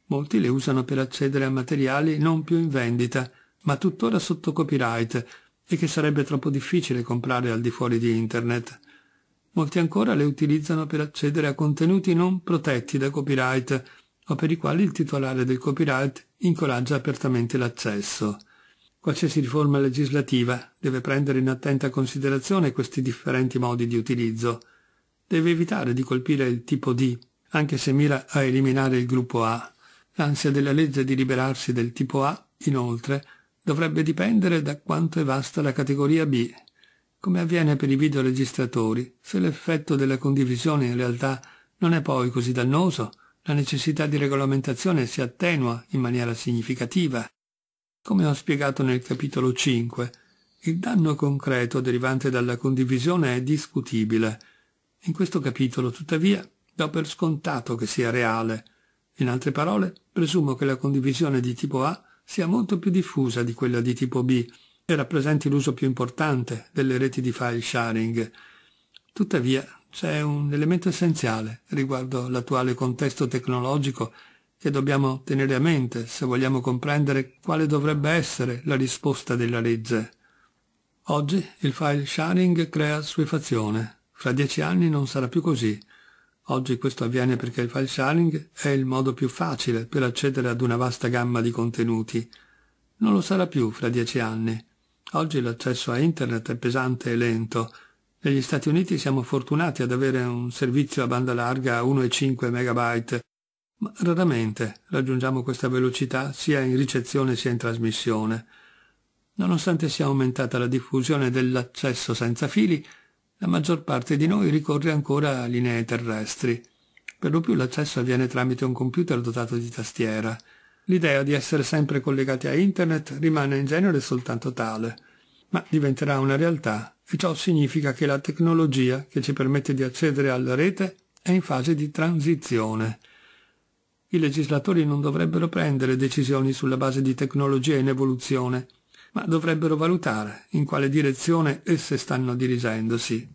molti le usano per accedere a materiali non più in vendita, ma tuttora sotto copyright e che sarebbe troppo difficile comprare al di fuori di internet molti ancora le utilizzano per accedere a contenuti non protetti da copyright o per i quali il titolare del copyright incoraggia apertamente l'accesso. Qualsiasi riforma legislativa deve prendere in attenta considerazione questi differenti modi di utilizzo. Deve evitare di colpire il tipo D, anche se mira a eliminare il gruppo A. L'ansia della legge di liberarsi del tipo A, inoltre, dovrebbe dipendere da quanto è vasta la categoria B come avviene per i videoregistratori, se l'effetto della condivisione in realtà non è poi così dannoso, la necessità di regolamentazione si attenua in maniera significativa. Come ho spiegato nel capitolo 5, il danno concreto derivante dalla condivisione è discutibile. In questo capitolo, tuttavia, do per scontato che sia reale. In altre parole, presumo che la condivisione di tipo A sia molto più diffusa di quella di tipo B, era presente l'uso più importante delle reti di file sharing. Tuttavia c'è un elemento essenziale riguardo l'attuale contesto tecnologico che dobbiamo tenere a mente se vogliamo comprendere quale dovrebbe essere la risposta della legge. Oggi il file sharing crea suefazione. Fra dieci anni non sarà più così. Oggi questo avviene perché il file sharing è il modo più facile per accedere ad una vasta gamma di contenuti. Non lo sarà più fra dieci anni. Oggi l'accesso a internet è pesante e lento. Negli Stati Uniti siamo fortunati ad avere un servizio a banda larga a 1,5 MB, ma raramente raggiungiamo questa velocità sia in ricezione sia in trasmissione. Nonostante sia aumentata la diffusione dell'accesso senza fili, la maggior parte di noi ricorre ancora a linee terrestri. Per lo più l'accesso avviene tramite un computer dotato di tastiera. L'idea di essere sempre collegati a Internet rimane in genere soltanto tale, ma diventerà una realtà e ciò significa che la tecnologia che ci permette di accedere alla rete è in fase di transizione. I legislatori non dovrebbero prendere decisioni sulla base di tecnologie in evoluzione, ma dovrebbero valutare in quale direzione esse stanno dirigendosi.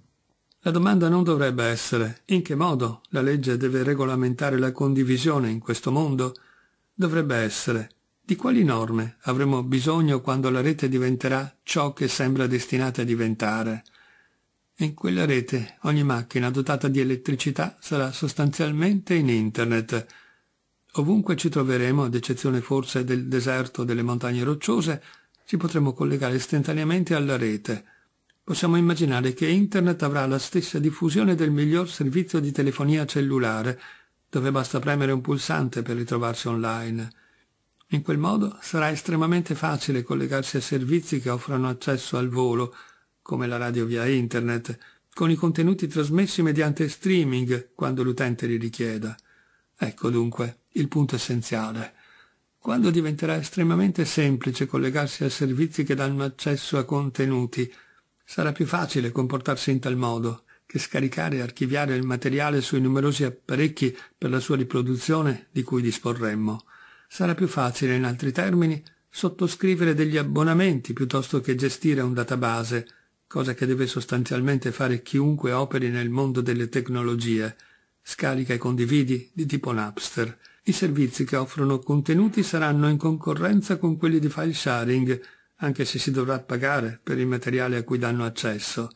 La domanda non dovrebbe essere in che modo la legge deve regolamentare la condivisione in questo mondo, dovrebbe essere? Di quali norme avremo bisogno quando la rete diventerà ciò che sembra destinata a diventare? In quella rete ogni macchina dotata di elettricità sarà sostanzialmente in Internet. Ovunque ci troveremo, ad eccezione forse del deserto o delle montagne rocciose, ci potremo collegare istantaneamente alla rete. Possiamo immaginare che Internet avrà la stessa diffusione del miglior servizio di telefonia cellulare dove basta premere un pulsante per ritrovarsi online. In quel modo sarà estremamente facile collegarsi a servizi che offrono accesso al volo, come la radio via internet, con i contenuti trasmessi mediante streaming quando l'utente li richieda. Ecco dunque il punto essenziale. Quando diventerà estremamente semplice collegarsi a servizi che danno accesso a contenuti, sarà più facile comportarsi in tal modo che scaricare e archiviare il materiale sui numerosi apparecchi per la sua riproduzione di cui disporremmo. Sarà più facile, in altri termini, sottoscrivere degli abbonamenti piuttosto che gestire un database, cosa che deve sostanzialmente fare chiunque operi nel mondo delle tecnologie. Scarica e condividi di tipo Napster. I servizi che offrono contenuti saranno in concorrenza con quelli di file sharing, anche se si dovrà pagare per il materiale a cui danno accesso.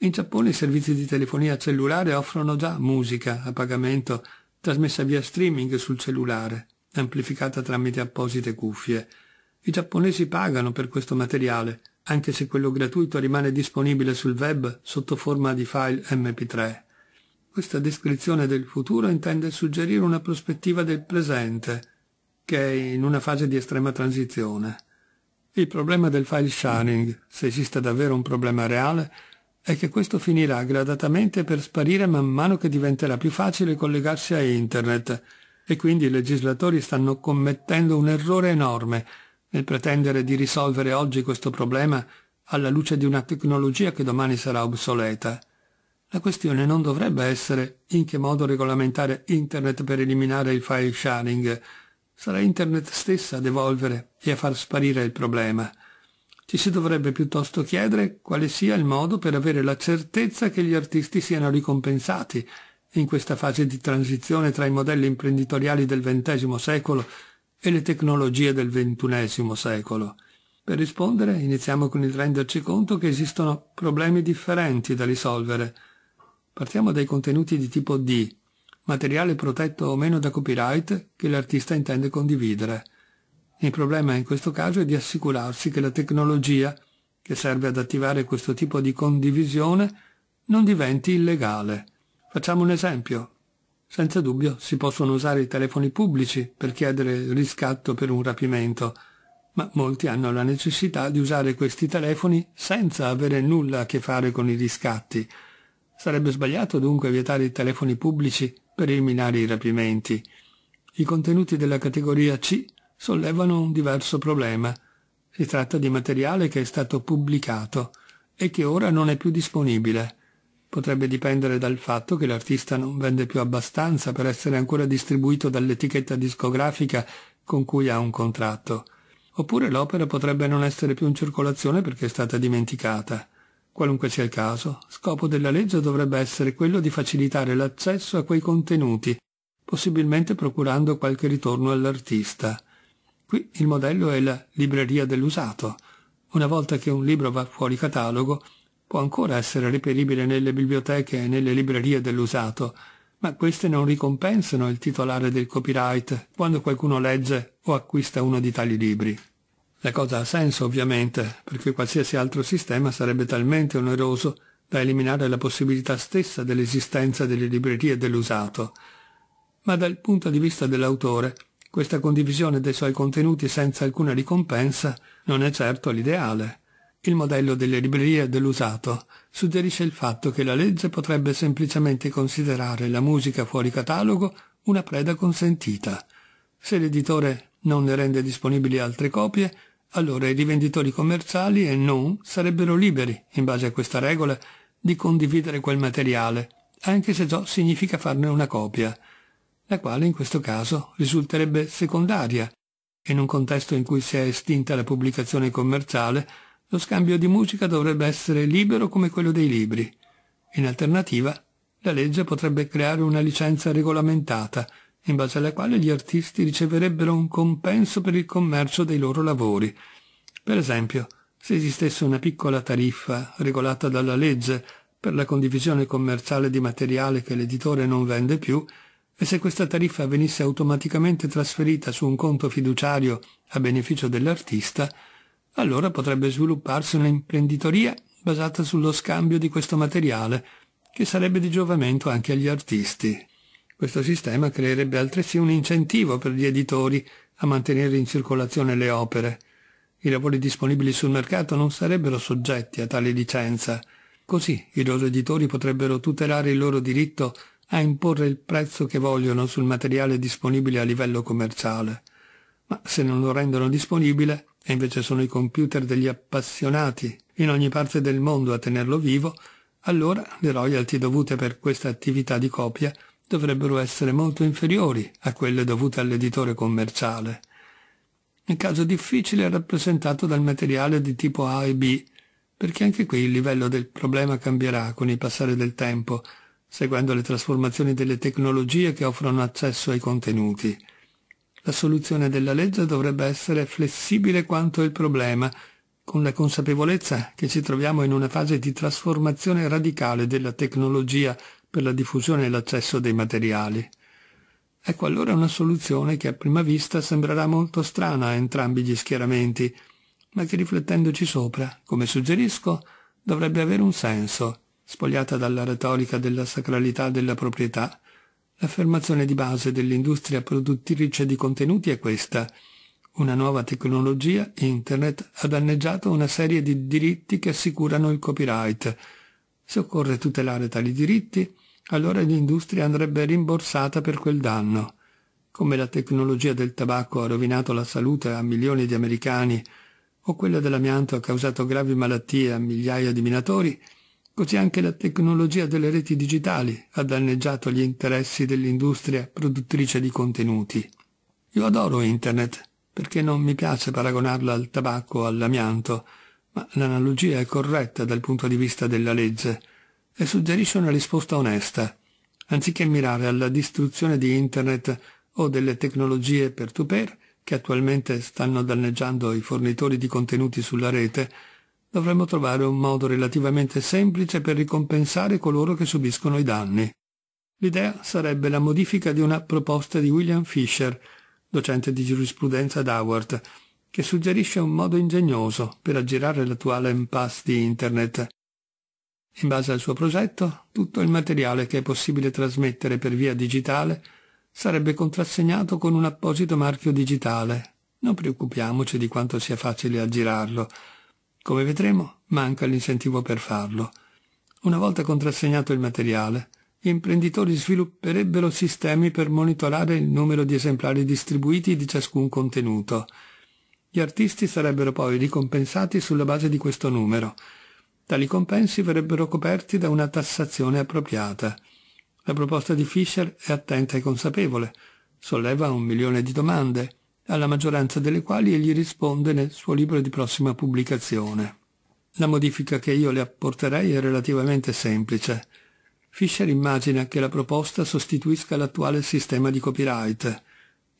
In Giappone i servizi di telefonia cellulare offrono già musica a pagamento trasmessa via streaming sul cellulare, amplificata tramite apposite cuffie. I giapponesi pagano per questo materiale, anche se quello gratuito rimane disponibile sul web sotto forma di file MP3. Questa descrizione del futuro intende suggerire una prospettiva del presente, che è in una fase di estrema transizione. Il problema del file sharing, se esiste davvero un problema reale, è che questo finirà gradatamente per sparire man mano che diventerà più facile collegarsi a internet e quindi i legislatori stanno commettendo un errore enorme nel pretendere di risolvere oggi questo problema alla luce di una tecnologia che domani sarà obsoleta. La questione non dovrebbe essere in che modo regolamentare internet per eliminare il file sharing, sarà internet stessa ad evolvere e a far sparire il problema. Ci si dovrebbe piuttosto chiedere quale sia il modo per avere la certezza che gli artisti siano ricompensati in questa fase di transizione tra i modelli imprenditoriali del XX secolo e le tecnologie del XXI secolo. Per rispondere, iniziamo con il renderci conto che esistono problemi differenti da risolvere. Partiamo dai contenuti di tipo D, materiale protetto o meno da copyright che l'artista intende condividere. Il problema in questo caso è di assicurarsi che la tecnologia che serve ad attivare questo tipo di condivisione non diventi illegale. Facciamo un esempio. Senza dubbio si possono usare i telefoni pubblici per chiedere riscatto per un rapimento, ma molti hanno la necessità di usare questi telefoni senza avere nulla a che fare con i riscatti. Sarebbe sbagliato dunque vietare i telefoni pubblici per eliminare i rapimenti. I contenuti della categoria C sollevano un diverso problema. Si tratta di materiale che è stato pubblicato e che ora non è più disponibile. Potrebbe dipendere dal fatto che l'artista non vende più abbastanza per essere ancora distribuito dall'etichetta discografica con cui ha un contratto. Oppure l'opera potrebbe non essere più in circolazione perché è stata dimenticata. Qualunque sia il caso, scopo della legge dovrebbe essere quello di facilitare l'accesso a quei contenuti, possibilmente procurando qualche ritorno all'artista. Qui il modello è la libreria dell'usato. Una volta che un libro va fuori catalogo, può ancora essere reperibile nelle biblioteche e nelle librerie dell'usato, ma queste non ricompensano il titolare del copyright quando qualcuno legge o acquista uno di tali libri. La cosa ha senso ovviamente, perché qualsiasi altro sistema sarebbe talmente oneroso da eliminare la possibilità stessa dell'esistenza delle librerie dell'usato. Ma dal punto di vista dell'autore, questa condivisione dei suoi contenuti senza alcuna ricompensa non è certo l'ideale. Il modello delle librerie dell'usato suggerisce il fatto che la legge potrebbe semplicemente considerare la musica fuori catalogo una preda consentita. Se l'editore non ne rende disponibili altre copie, allora i rivenditori commerciali e non sarebbero liberi, in base a questa regola, di condividere quel materiale, anche se ciò significa farne una copia la quale in questo caso risulterebbe secondaria. In un contesto in cui si è estinta la pubblicazione commerciale, lo scambio di musica dovrebbe essere libero come quello dei libri. In alternativa, la legge potrebbe creare una licenza regolamentata, in base alla quale gli artisti riceverebbero un compenso per il commercio dei loro lavori. Per esempio, se esistesse una piccola tariffa regolata dalla legge per la condivisione commerciale di materiale che l'editore non vende più, e se questa tariffa venisse automaticamente trasferita su un conto fiduciario a beneficio dell'artista, allora potrebbe svilupparsi un'imprenditoria basata sullo scambio di questo materiale, che sarebbe di giovamento anche agli artisti. Questo sistema creerebbe altresì un incentivo per gli editori a mantenere in circolazione le opere. I lavori disponibili sul mercato non sarebbero soggetti a tale licenza. Così i loro editori potrebbero tutelare il loro diritto a imporre il prezzo che vogliono sul materiale disponibile a livello commerciale, ma se non lo rendono disponibile, e invece sono i computer degli appassionati in ogni parte del mondo a tenerlo vivo, allora le royalty dovute per questa attività di copia dovrebbero essere molto inferiori a quelle dovute all'editore commerciale. Il caso difficile è rappresentato dal materiale di tipo A e B, perché anche qui il livello del problema cambierà con il passare del tempo, seguendo le trasformazioni delle tecnologie che offrono accesso ai contenuti. La soluzione della legge dovrebbe essere flessibile quanto il problema, con la consapevolezza che ci troviamo in una fase di trasformazione radicale della tecnologia per la diffusione e l'accesso dei materiali. Ecco allora una soluzione che a prima vista sembrerà molto strana a entrambi gli schieramenti, ma che riflettendoci sopra, come suggerisco, dovrebbe avere un senso spogliata dalla retorica della sacralità della proprietà, l'affermazione di base dell'industria produttrice di contenuti è questa. Una nuova tecnologia, Internet, ha danneggiato una serie di diritti che assicurano il copyright. Se occorre tutelare tali diritti, allora l'industria andrebbe rimborsata per quel danno. Come la tecnologia del tabacco ha rovinato la salute a milioni di americani, o quella dell'amianto ha causato gravi malattie a migliaia di minatori, Così anche la tecnologia delle reti digitali ha danneggiato gli interessi dell'industria produttrice di contenuti. Io adoro Internet, perché non mi piace paragonarla al tabacco o all'amianto, ma l'analogia è corretta dal punto di vista della legge e suggerisce una risposta onesta, anziché mirare alla distruzione di Internet o delle tecnologie per to peer che attualmente stanno danneggiando i fornitori di contenuti sulla rete, dovremmo trovare un modo relativamente semplice per ricompensare coloro che subiscono i danni. L'idea sarebbe la modifica di una proposta di William Fisher, docente di giurisprudenza ad Howard, che suggerisce un modo ingegnoso per aggirare l'attuale impasse di Internet. In base al suo progetto, tutto il materiale che è possibile trasmettere per via digitale sarebbe contrassegnato con un apposito marchio digitale. Non preoccupiamoci di quanto sia facile aggirarlo, come vedremo, manca l'incentivo per farlo. Una volta contrassegnato il materiale, gli imprenditori svilupperebbero sistemi per monitorare il numero di esemplari distribuiti di ciascun contenuto. Gli artisti sarebbero poi ricompensati sulla base di questo numero. Tali compensi verrebbero coperti da una tassazione appropriata. La proposta di Fischer è attenta e consapevole. Solleva un milione di domande, alla maggioranza delle quali egli risponde nel suo libro di prossima pubblicazione. La modifica che io le apporterei è relativamente semplice. Fisher immagina che la proposta sostituisca l'attuale sistema di copyright.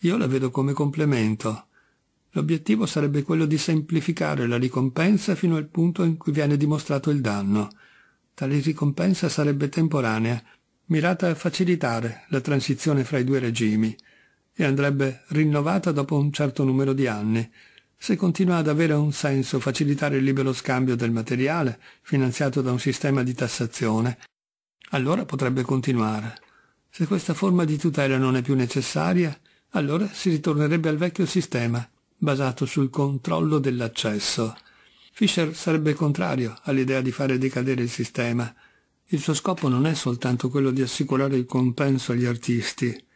Io la vedo come complemento. L'obiettivo sarebbe quello di semplificare la ricompensa fino al punto in cui viene dimostrato il danno. Tale ricompensa sarebbe temporanea, mirata a facilitare la transizione fra i due regimi, e andrebbe rinnovata dopo un certo numero di anni. Se continua ad avere un senso facilitare il libero scambio del materiale, finanziato da un sistema di tassazione, allora potrebbe continuare. Se questa forma di tutela non è più necessaria, allora si ritornerebbe al vecchio sistema, basato sul controllo dell'accesso. Fisher sarebbe contrario all'idea di fare decadere il sistema. Il suo scopo non è soltanto quello di assicurare il compenso agli artisti,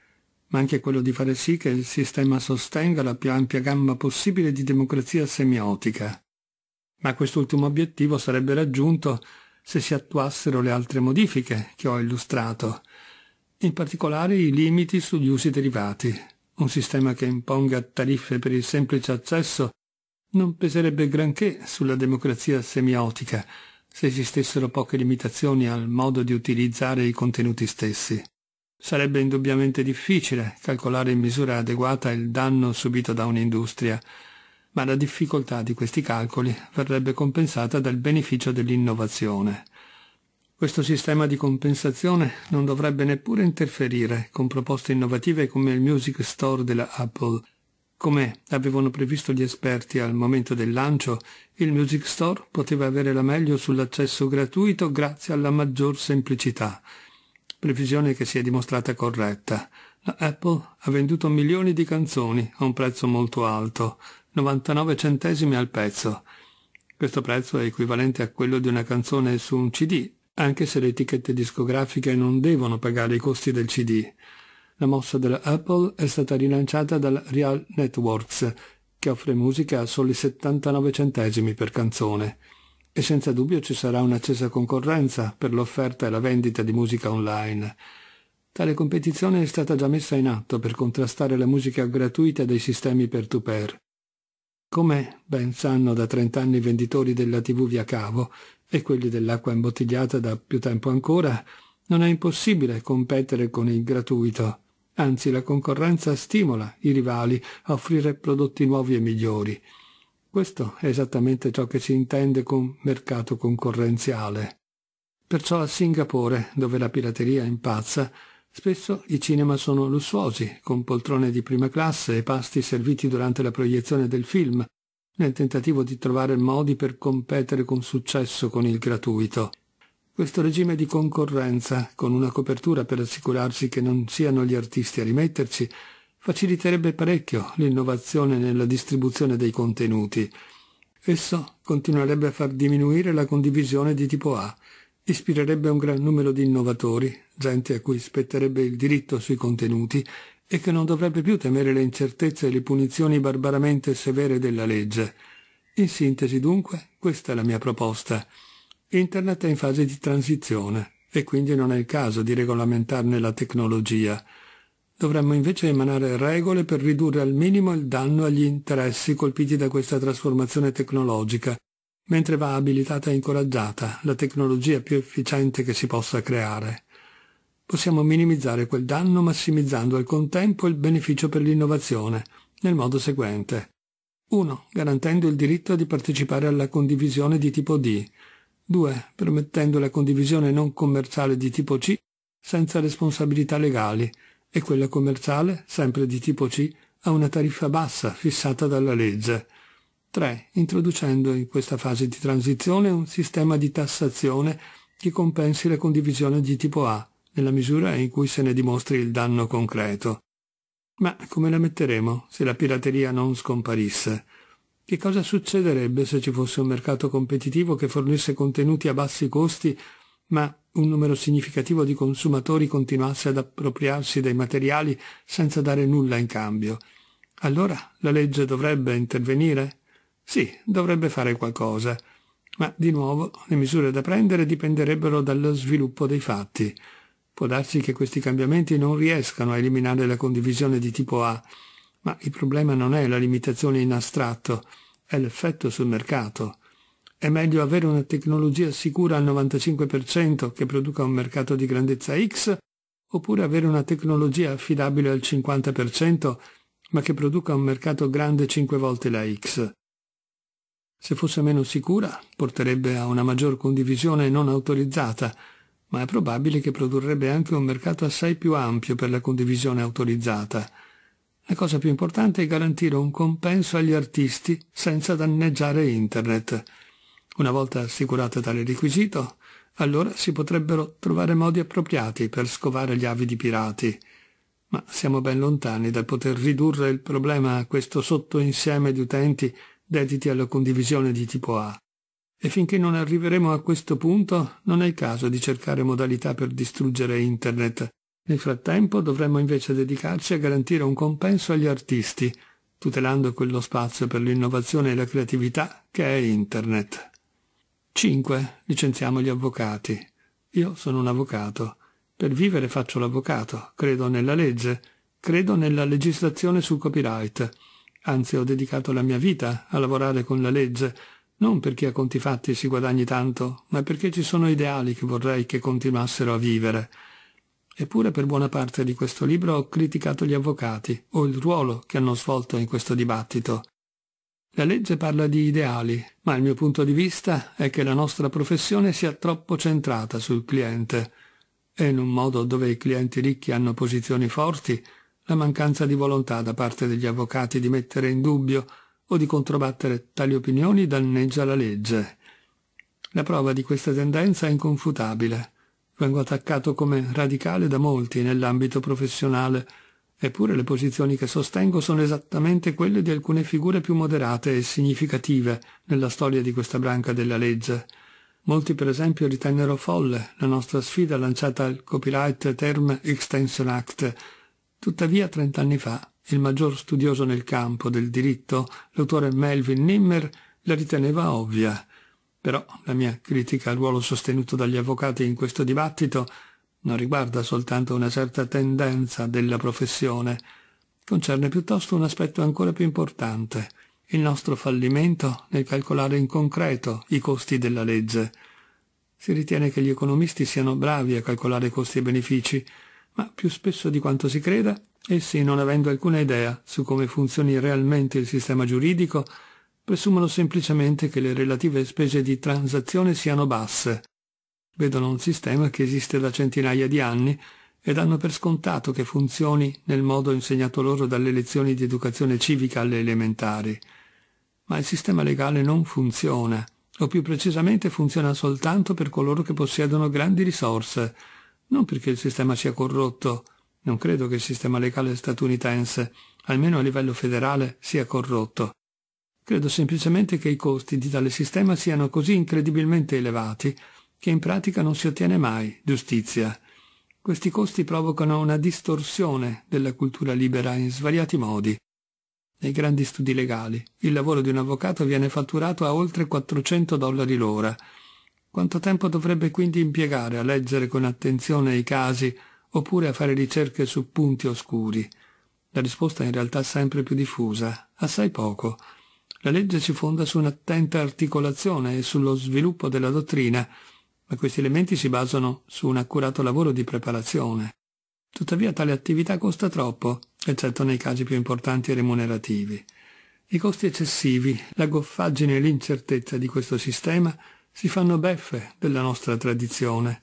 ma anche quello di fare sì che il sistema sostenga la più ampia gamma possibile di democrazia semiotica. Ma quest'ultimo obiettivo sarebbe raggiunto se si attuassero le altre modifiche che ho illustrato, in particolare i limiti sugli usi derivati. Un sistema che imponga tariffe per il semplice accesso non peserebbe granché sulla democrazia semiotica se esistessero poche limitazioni al modo di utilizzare i contenuti stessi. Sarebbe indubbiamente difficile calcolare in misura adeguata il danno subito da un'industria, ma la difficoltà di questi calcoli verrebbe compensata dal beneficio dell'innovazione. Questo sistema di compensazione non dovrebbe neppure interferire con proposte innovative come il Music Store della Apple. Come avevano previsto gli esperti al momento del lancio, il Music Store poteva avere la meglio sull'accesso gratuito grazie alla maggior semplicità, previsione che si è dimostrata corretta. La Apple ha venduto milioni di canzoni a un prezzo molto alto, 99 centesimi al pezzo. Questo prezzo è equivalente a quello di una canzone su un CD, anche se le etichette discografiche non devono pagare i costi del CD. La mossa della Apple è stata rilanciata dal Real Networks, che offre musica a soli 79 centesimi per canzone e senza dubbio ci sarà un'accesa concorrenza per l'offerta e la vendita di musica online. Tale competizione è stata già messa in atto per contrastare la musica gratuita dei sistemi peer-to-peer. Come ben sanno da trent'anni i venditori della TV via cavo e quelli dell'acqua imbottigliata da più tempo ancora, non è impossibile competere con il gratuito. Anzi, la concorrenza stimola i rivali a offrire prodotti nuovi e migliori. Questo è esattamente ciò che si intende con mercato concorrenziale. Perciò a Singapore, dove la pirateria impazza, spesso i cinema sono lussuosi, con poltrone di prima classe e pasti serviti durante la proiezione del film, nel tentativo di trovare modi per competere con successo con il gratuito. Questo regime di concorrenza, con una copertura per assicurarsi che non siano gli artisti a rimetterci, faciliterebbe parecchio l'innovazione nella distribuzione dei contenuti. Esso continuerebbe a far diminuire la condivisione di tipo A, ispirerebbe un gran numero di innovatori, gente a cui spetterebbe il diritto sui contenuti e che non dovrebbe più temere le incertezze e le punizioni barbaramente severe della legge. In sintesi, dunque, questa è la mia proposta. Internet è in fase di transizione e quindi non è il caso di regolamentarne la tecnologia. Dovremmo invece emanare regole per ridurre al minimo il danno agli interessi colpiti da questa trasformazione tecnologica, mentre va abilitata e incoraggiata la tecnologia più efficiente che si possa creare. Possiamo minimizzare quel danno massimizzando al contempo il beneficio per l'innovazione, nel modo seguente. 1. Garantendo il diritto di partecipare alla condivisione di tipo D. 2. Permettendo la condivisione non commerciale di tipo C senza responsabilità legali, e quella commerciale, sempre di tipo C, a una tariffa bassa fissata dalla legge. 3. Introducendo in questa fase di transizione un sistema di tassazione che compensi la condivisione di tipo A, nella misura in cui se ne dimostri il danno concreto. Ma come la metteremo se la pirateria non scomparisse? Che cosa succederebbe se ci fosse un mercato competitivo che fornisse contenuti a bassi costi ma un numero significativo di consumatori continuasse ad appropriarsi dei materiali senza dare nulla in cambio. Allora la legge dovrebbe intervenire? Sì, dovrebbe fare qualcosa. Ma di nuovo le misure da prendere dipenderebbero dallo sviluppo dei fatti. Può darsi che questi cambiamenti non riescano a eliminare la condivisione di tipo A, ma il problema non è la limitazione in astratto, è l'effetto sul mercato. È meglio avere una tecnologia sicura al 95% che produca un mercato di grandezza X oppure avere una tecnologia affidabile al 50% ma che produca un mercato grande 5 volte la X. Se fosse meno sicura, porterebbe a una maggior condivisione non autorizzata, ma è probabile che produrrebbe anche un mercato assai più ampio per la condivisione autorizzata. La cosa più importante è garantire un compenso agli artisti senza danneggiare Internet. Una volta assicurato tale requisito, allora si potrebbero trovare modi appropriati per scovare gli avidi pirati, ma siamo ben lontani dal poter ridurre il problema a questo sottoinsieme di utenti dediti alla condivisione di tipo A. E finché non arriveremo a questo punto, non è il caso di cercare modalità per distruggere Internet. Nel frattempo dovremmo invece dedicarci a garantire un compenso agli artisti, tutelando quello spazio per l'innovazione e la creatività che è Internet. 5. Licenziamo gli avvocati. Io sono un avvocato. Per vivere faccio l'avvocato. Credo nella legge. Credo nella legislazione sul copyright. Anzi, ho dedicato la mia vita a lavorare con la legge, non perché a conti fatti si guadagni tanto, ma perché ci sono ideali che vorrei che continuassero a vivere. Eppure per buona parte di questo libro ho criticato gli avvocati o il ruolo che hanno svolto in questo dibattito. La legge parla di ideali, ma il mio punto di vista è che la nostra professione sia troppo centrata sul cliente e in un modo dove i clienti ricchi hanno posizioni forti, la mancanza di volontà da parte degli avvocati di mettere in dubbio o di controbattere tali opinioni danneggia la legge. La prova di questa tendenza è inconfutabile. Vengo attaccato come radicale da molti nell'ambito professionale Eppure le posizioni che sostengo sono esattamente quelle di alcune figure più moderate e significative nella storia di questa branca della legge. Molti per esempio ritennero folle la nostra sfida lanciata al Copyright Term Extension Act. Tuttavia, trent'anni fa, il maggior studioso nel campo del diritto, l'autore Melvin Nimmer, la riteneva ovvia. Però la mia critica al ruolo sostenuto dagli avvocati in questo dibattito non riguarda soltanto una certa tendenza della professione, concerne piuttosto un aspetto ancora più importante, il nostro fallimento nel calcolare in concreto i costi della legge. Si ritiene che gli economisti siano bravi a calcolare costi e benefici, ma più spesso di quanto si creda, essi, non avendo alcuna idea su come funzioni realmente il sistema giuridico, presumono semplicemente che le relative spese di transazione siano basse, vedono un sistema che esiste da centinaia di anni e danno per scontato che funzioni nel modo insegnato loro dalle lezioni di educazione civica alle elementari. Ma il sistema legale non funziona, o più precisamente funziona soltanto per coloro che possiedono grandi risorse, non perché il sistema sia corrotto, non credo che il sistema legale statunitense, almeno a livello federale, sia corrotto. Credo semplicemente che i costi di tale sistema siano così incredibilmente elevati che in pratica non si ottiene mai giustizia. Questi costi provocano una distorsione della cultura libera in svariati modi. Nei grandi studi legali, il lavoro di un avvocato viene fatturato a oltre 400 dollari l'ora. Quanto tempo dovrebbe quindi impiegare a leggere con attenzione i casi oppure a fare ricerche su punti oscuri? La risposta è in realtà sempre più diffusa, assai poco. La legge si fonda su un'attenta articolazione e sullo sviluppo della dottrina ma questi elementi si basano su un accurato lavoro di preparazione. Tuttavia tale attività costa troppo, eccetto nei casi più importanti e remunerativi. I costi eccessivi, la goffaggine e l'incertezza di questo sistema si fanno beffe della nostra tradizione.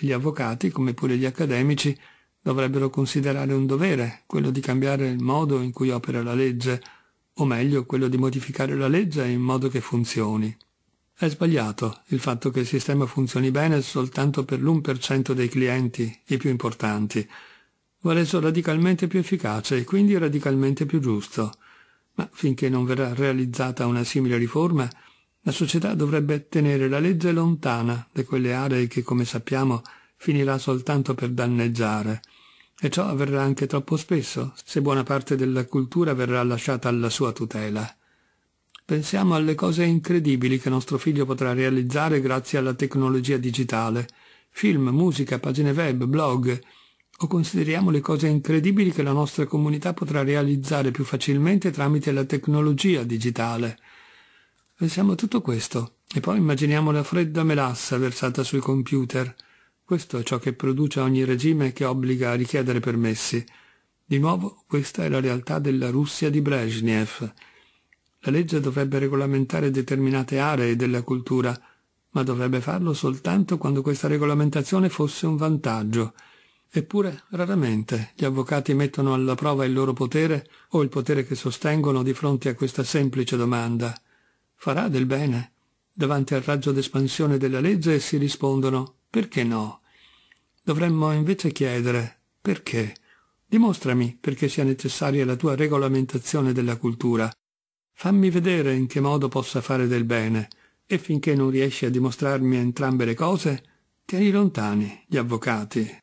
gli avvocati, come pure gli accademici, dovrebbero considerare un dovere quello di cambiare il modo in cui opera la legge, o meglio quello di modificare la legge in modo che funzioni. È sbagliato il fatto che il sistema funzioni bene soltanto per l'1% dei clienti, i più importanti. Va reso radicalmente più efficace e quindi radicalmente più giusto. Ma finché non verrà realizzata una simile riforma, la società dovrebbe tenere la legge lontana da quelle aree che, come sappiamo, finirà soltanto per danneggiare. E ciò avverrà anche troppo spesso, se buona parte della cultura verrà lasciata alla sua tutela. Pensiamo alle cose incredibili che nostro figlio potrà realizzare grazie alla tecnologia digitale. Film, musica, pagine web, blog. O consideriamo le cose incredibili che la nostra comunità potrà realizzare più facilmente tramite la tecnologia digitale. Pensiamo a tutto questo e poi immaginiamo la fredda melassa versata sui computer. Questo è ciò che produce ogni regime che obbliga a richiedere permessi. Di nuovo, questa è la realtà della Russia di Brezhnev. La legge dovrebbe regolamentare determinate aree della cultura, ma dovrebbe farlo soltanto quando questa regolamentazione fosse un vantaggio. Eppure raramente gli avvocati mettono alla prova il loro potere o il potere che sostengono di fronte a questa semplice domanda. Farà del bene? Davanti al raggio d'espansione della legge si rispondono perché no? Dovremmo invece chiedere perché? Dimostrami perché sia necessaria la tua regolamentazione della cultura. Fammi vedere in che modo possa fare del bene, e finché non riesci a dimostrarmi entrambe le cose, tieni lontani gli avvocati.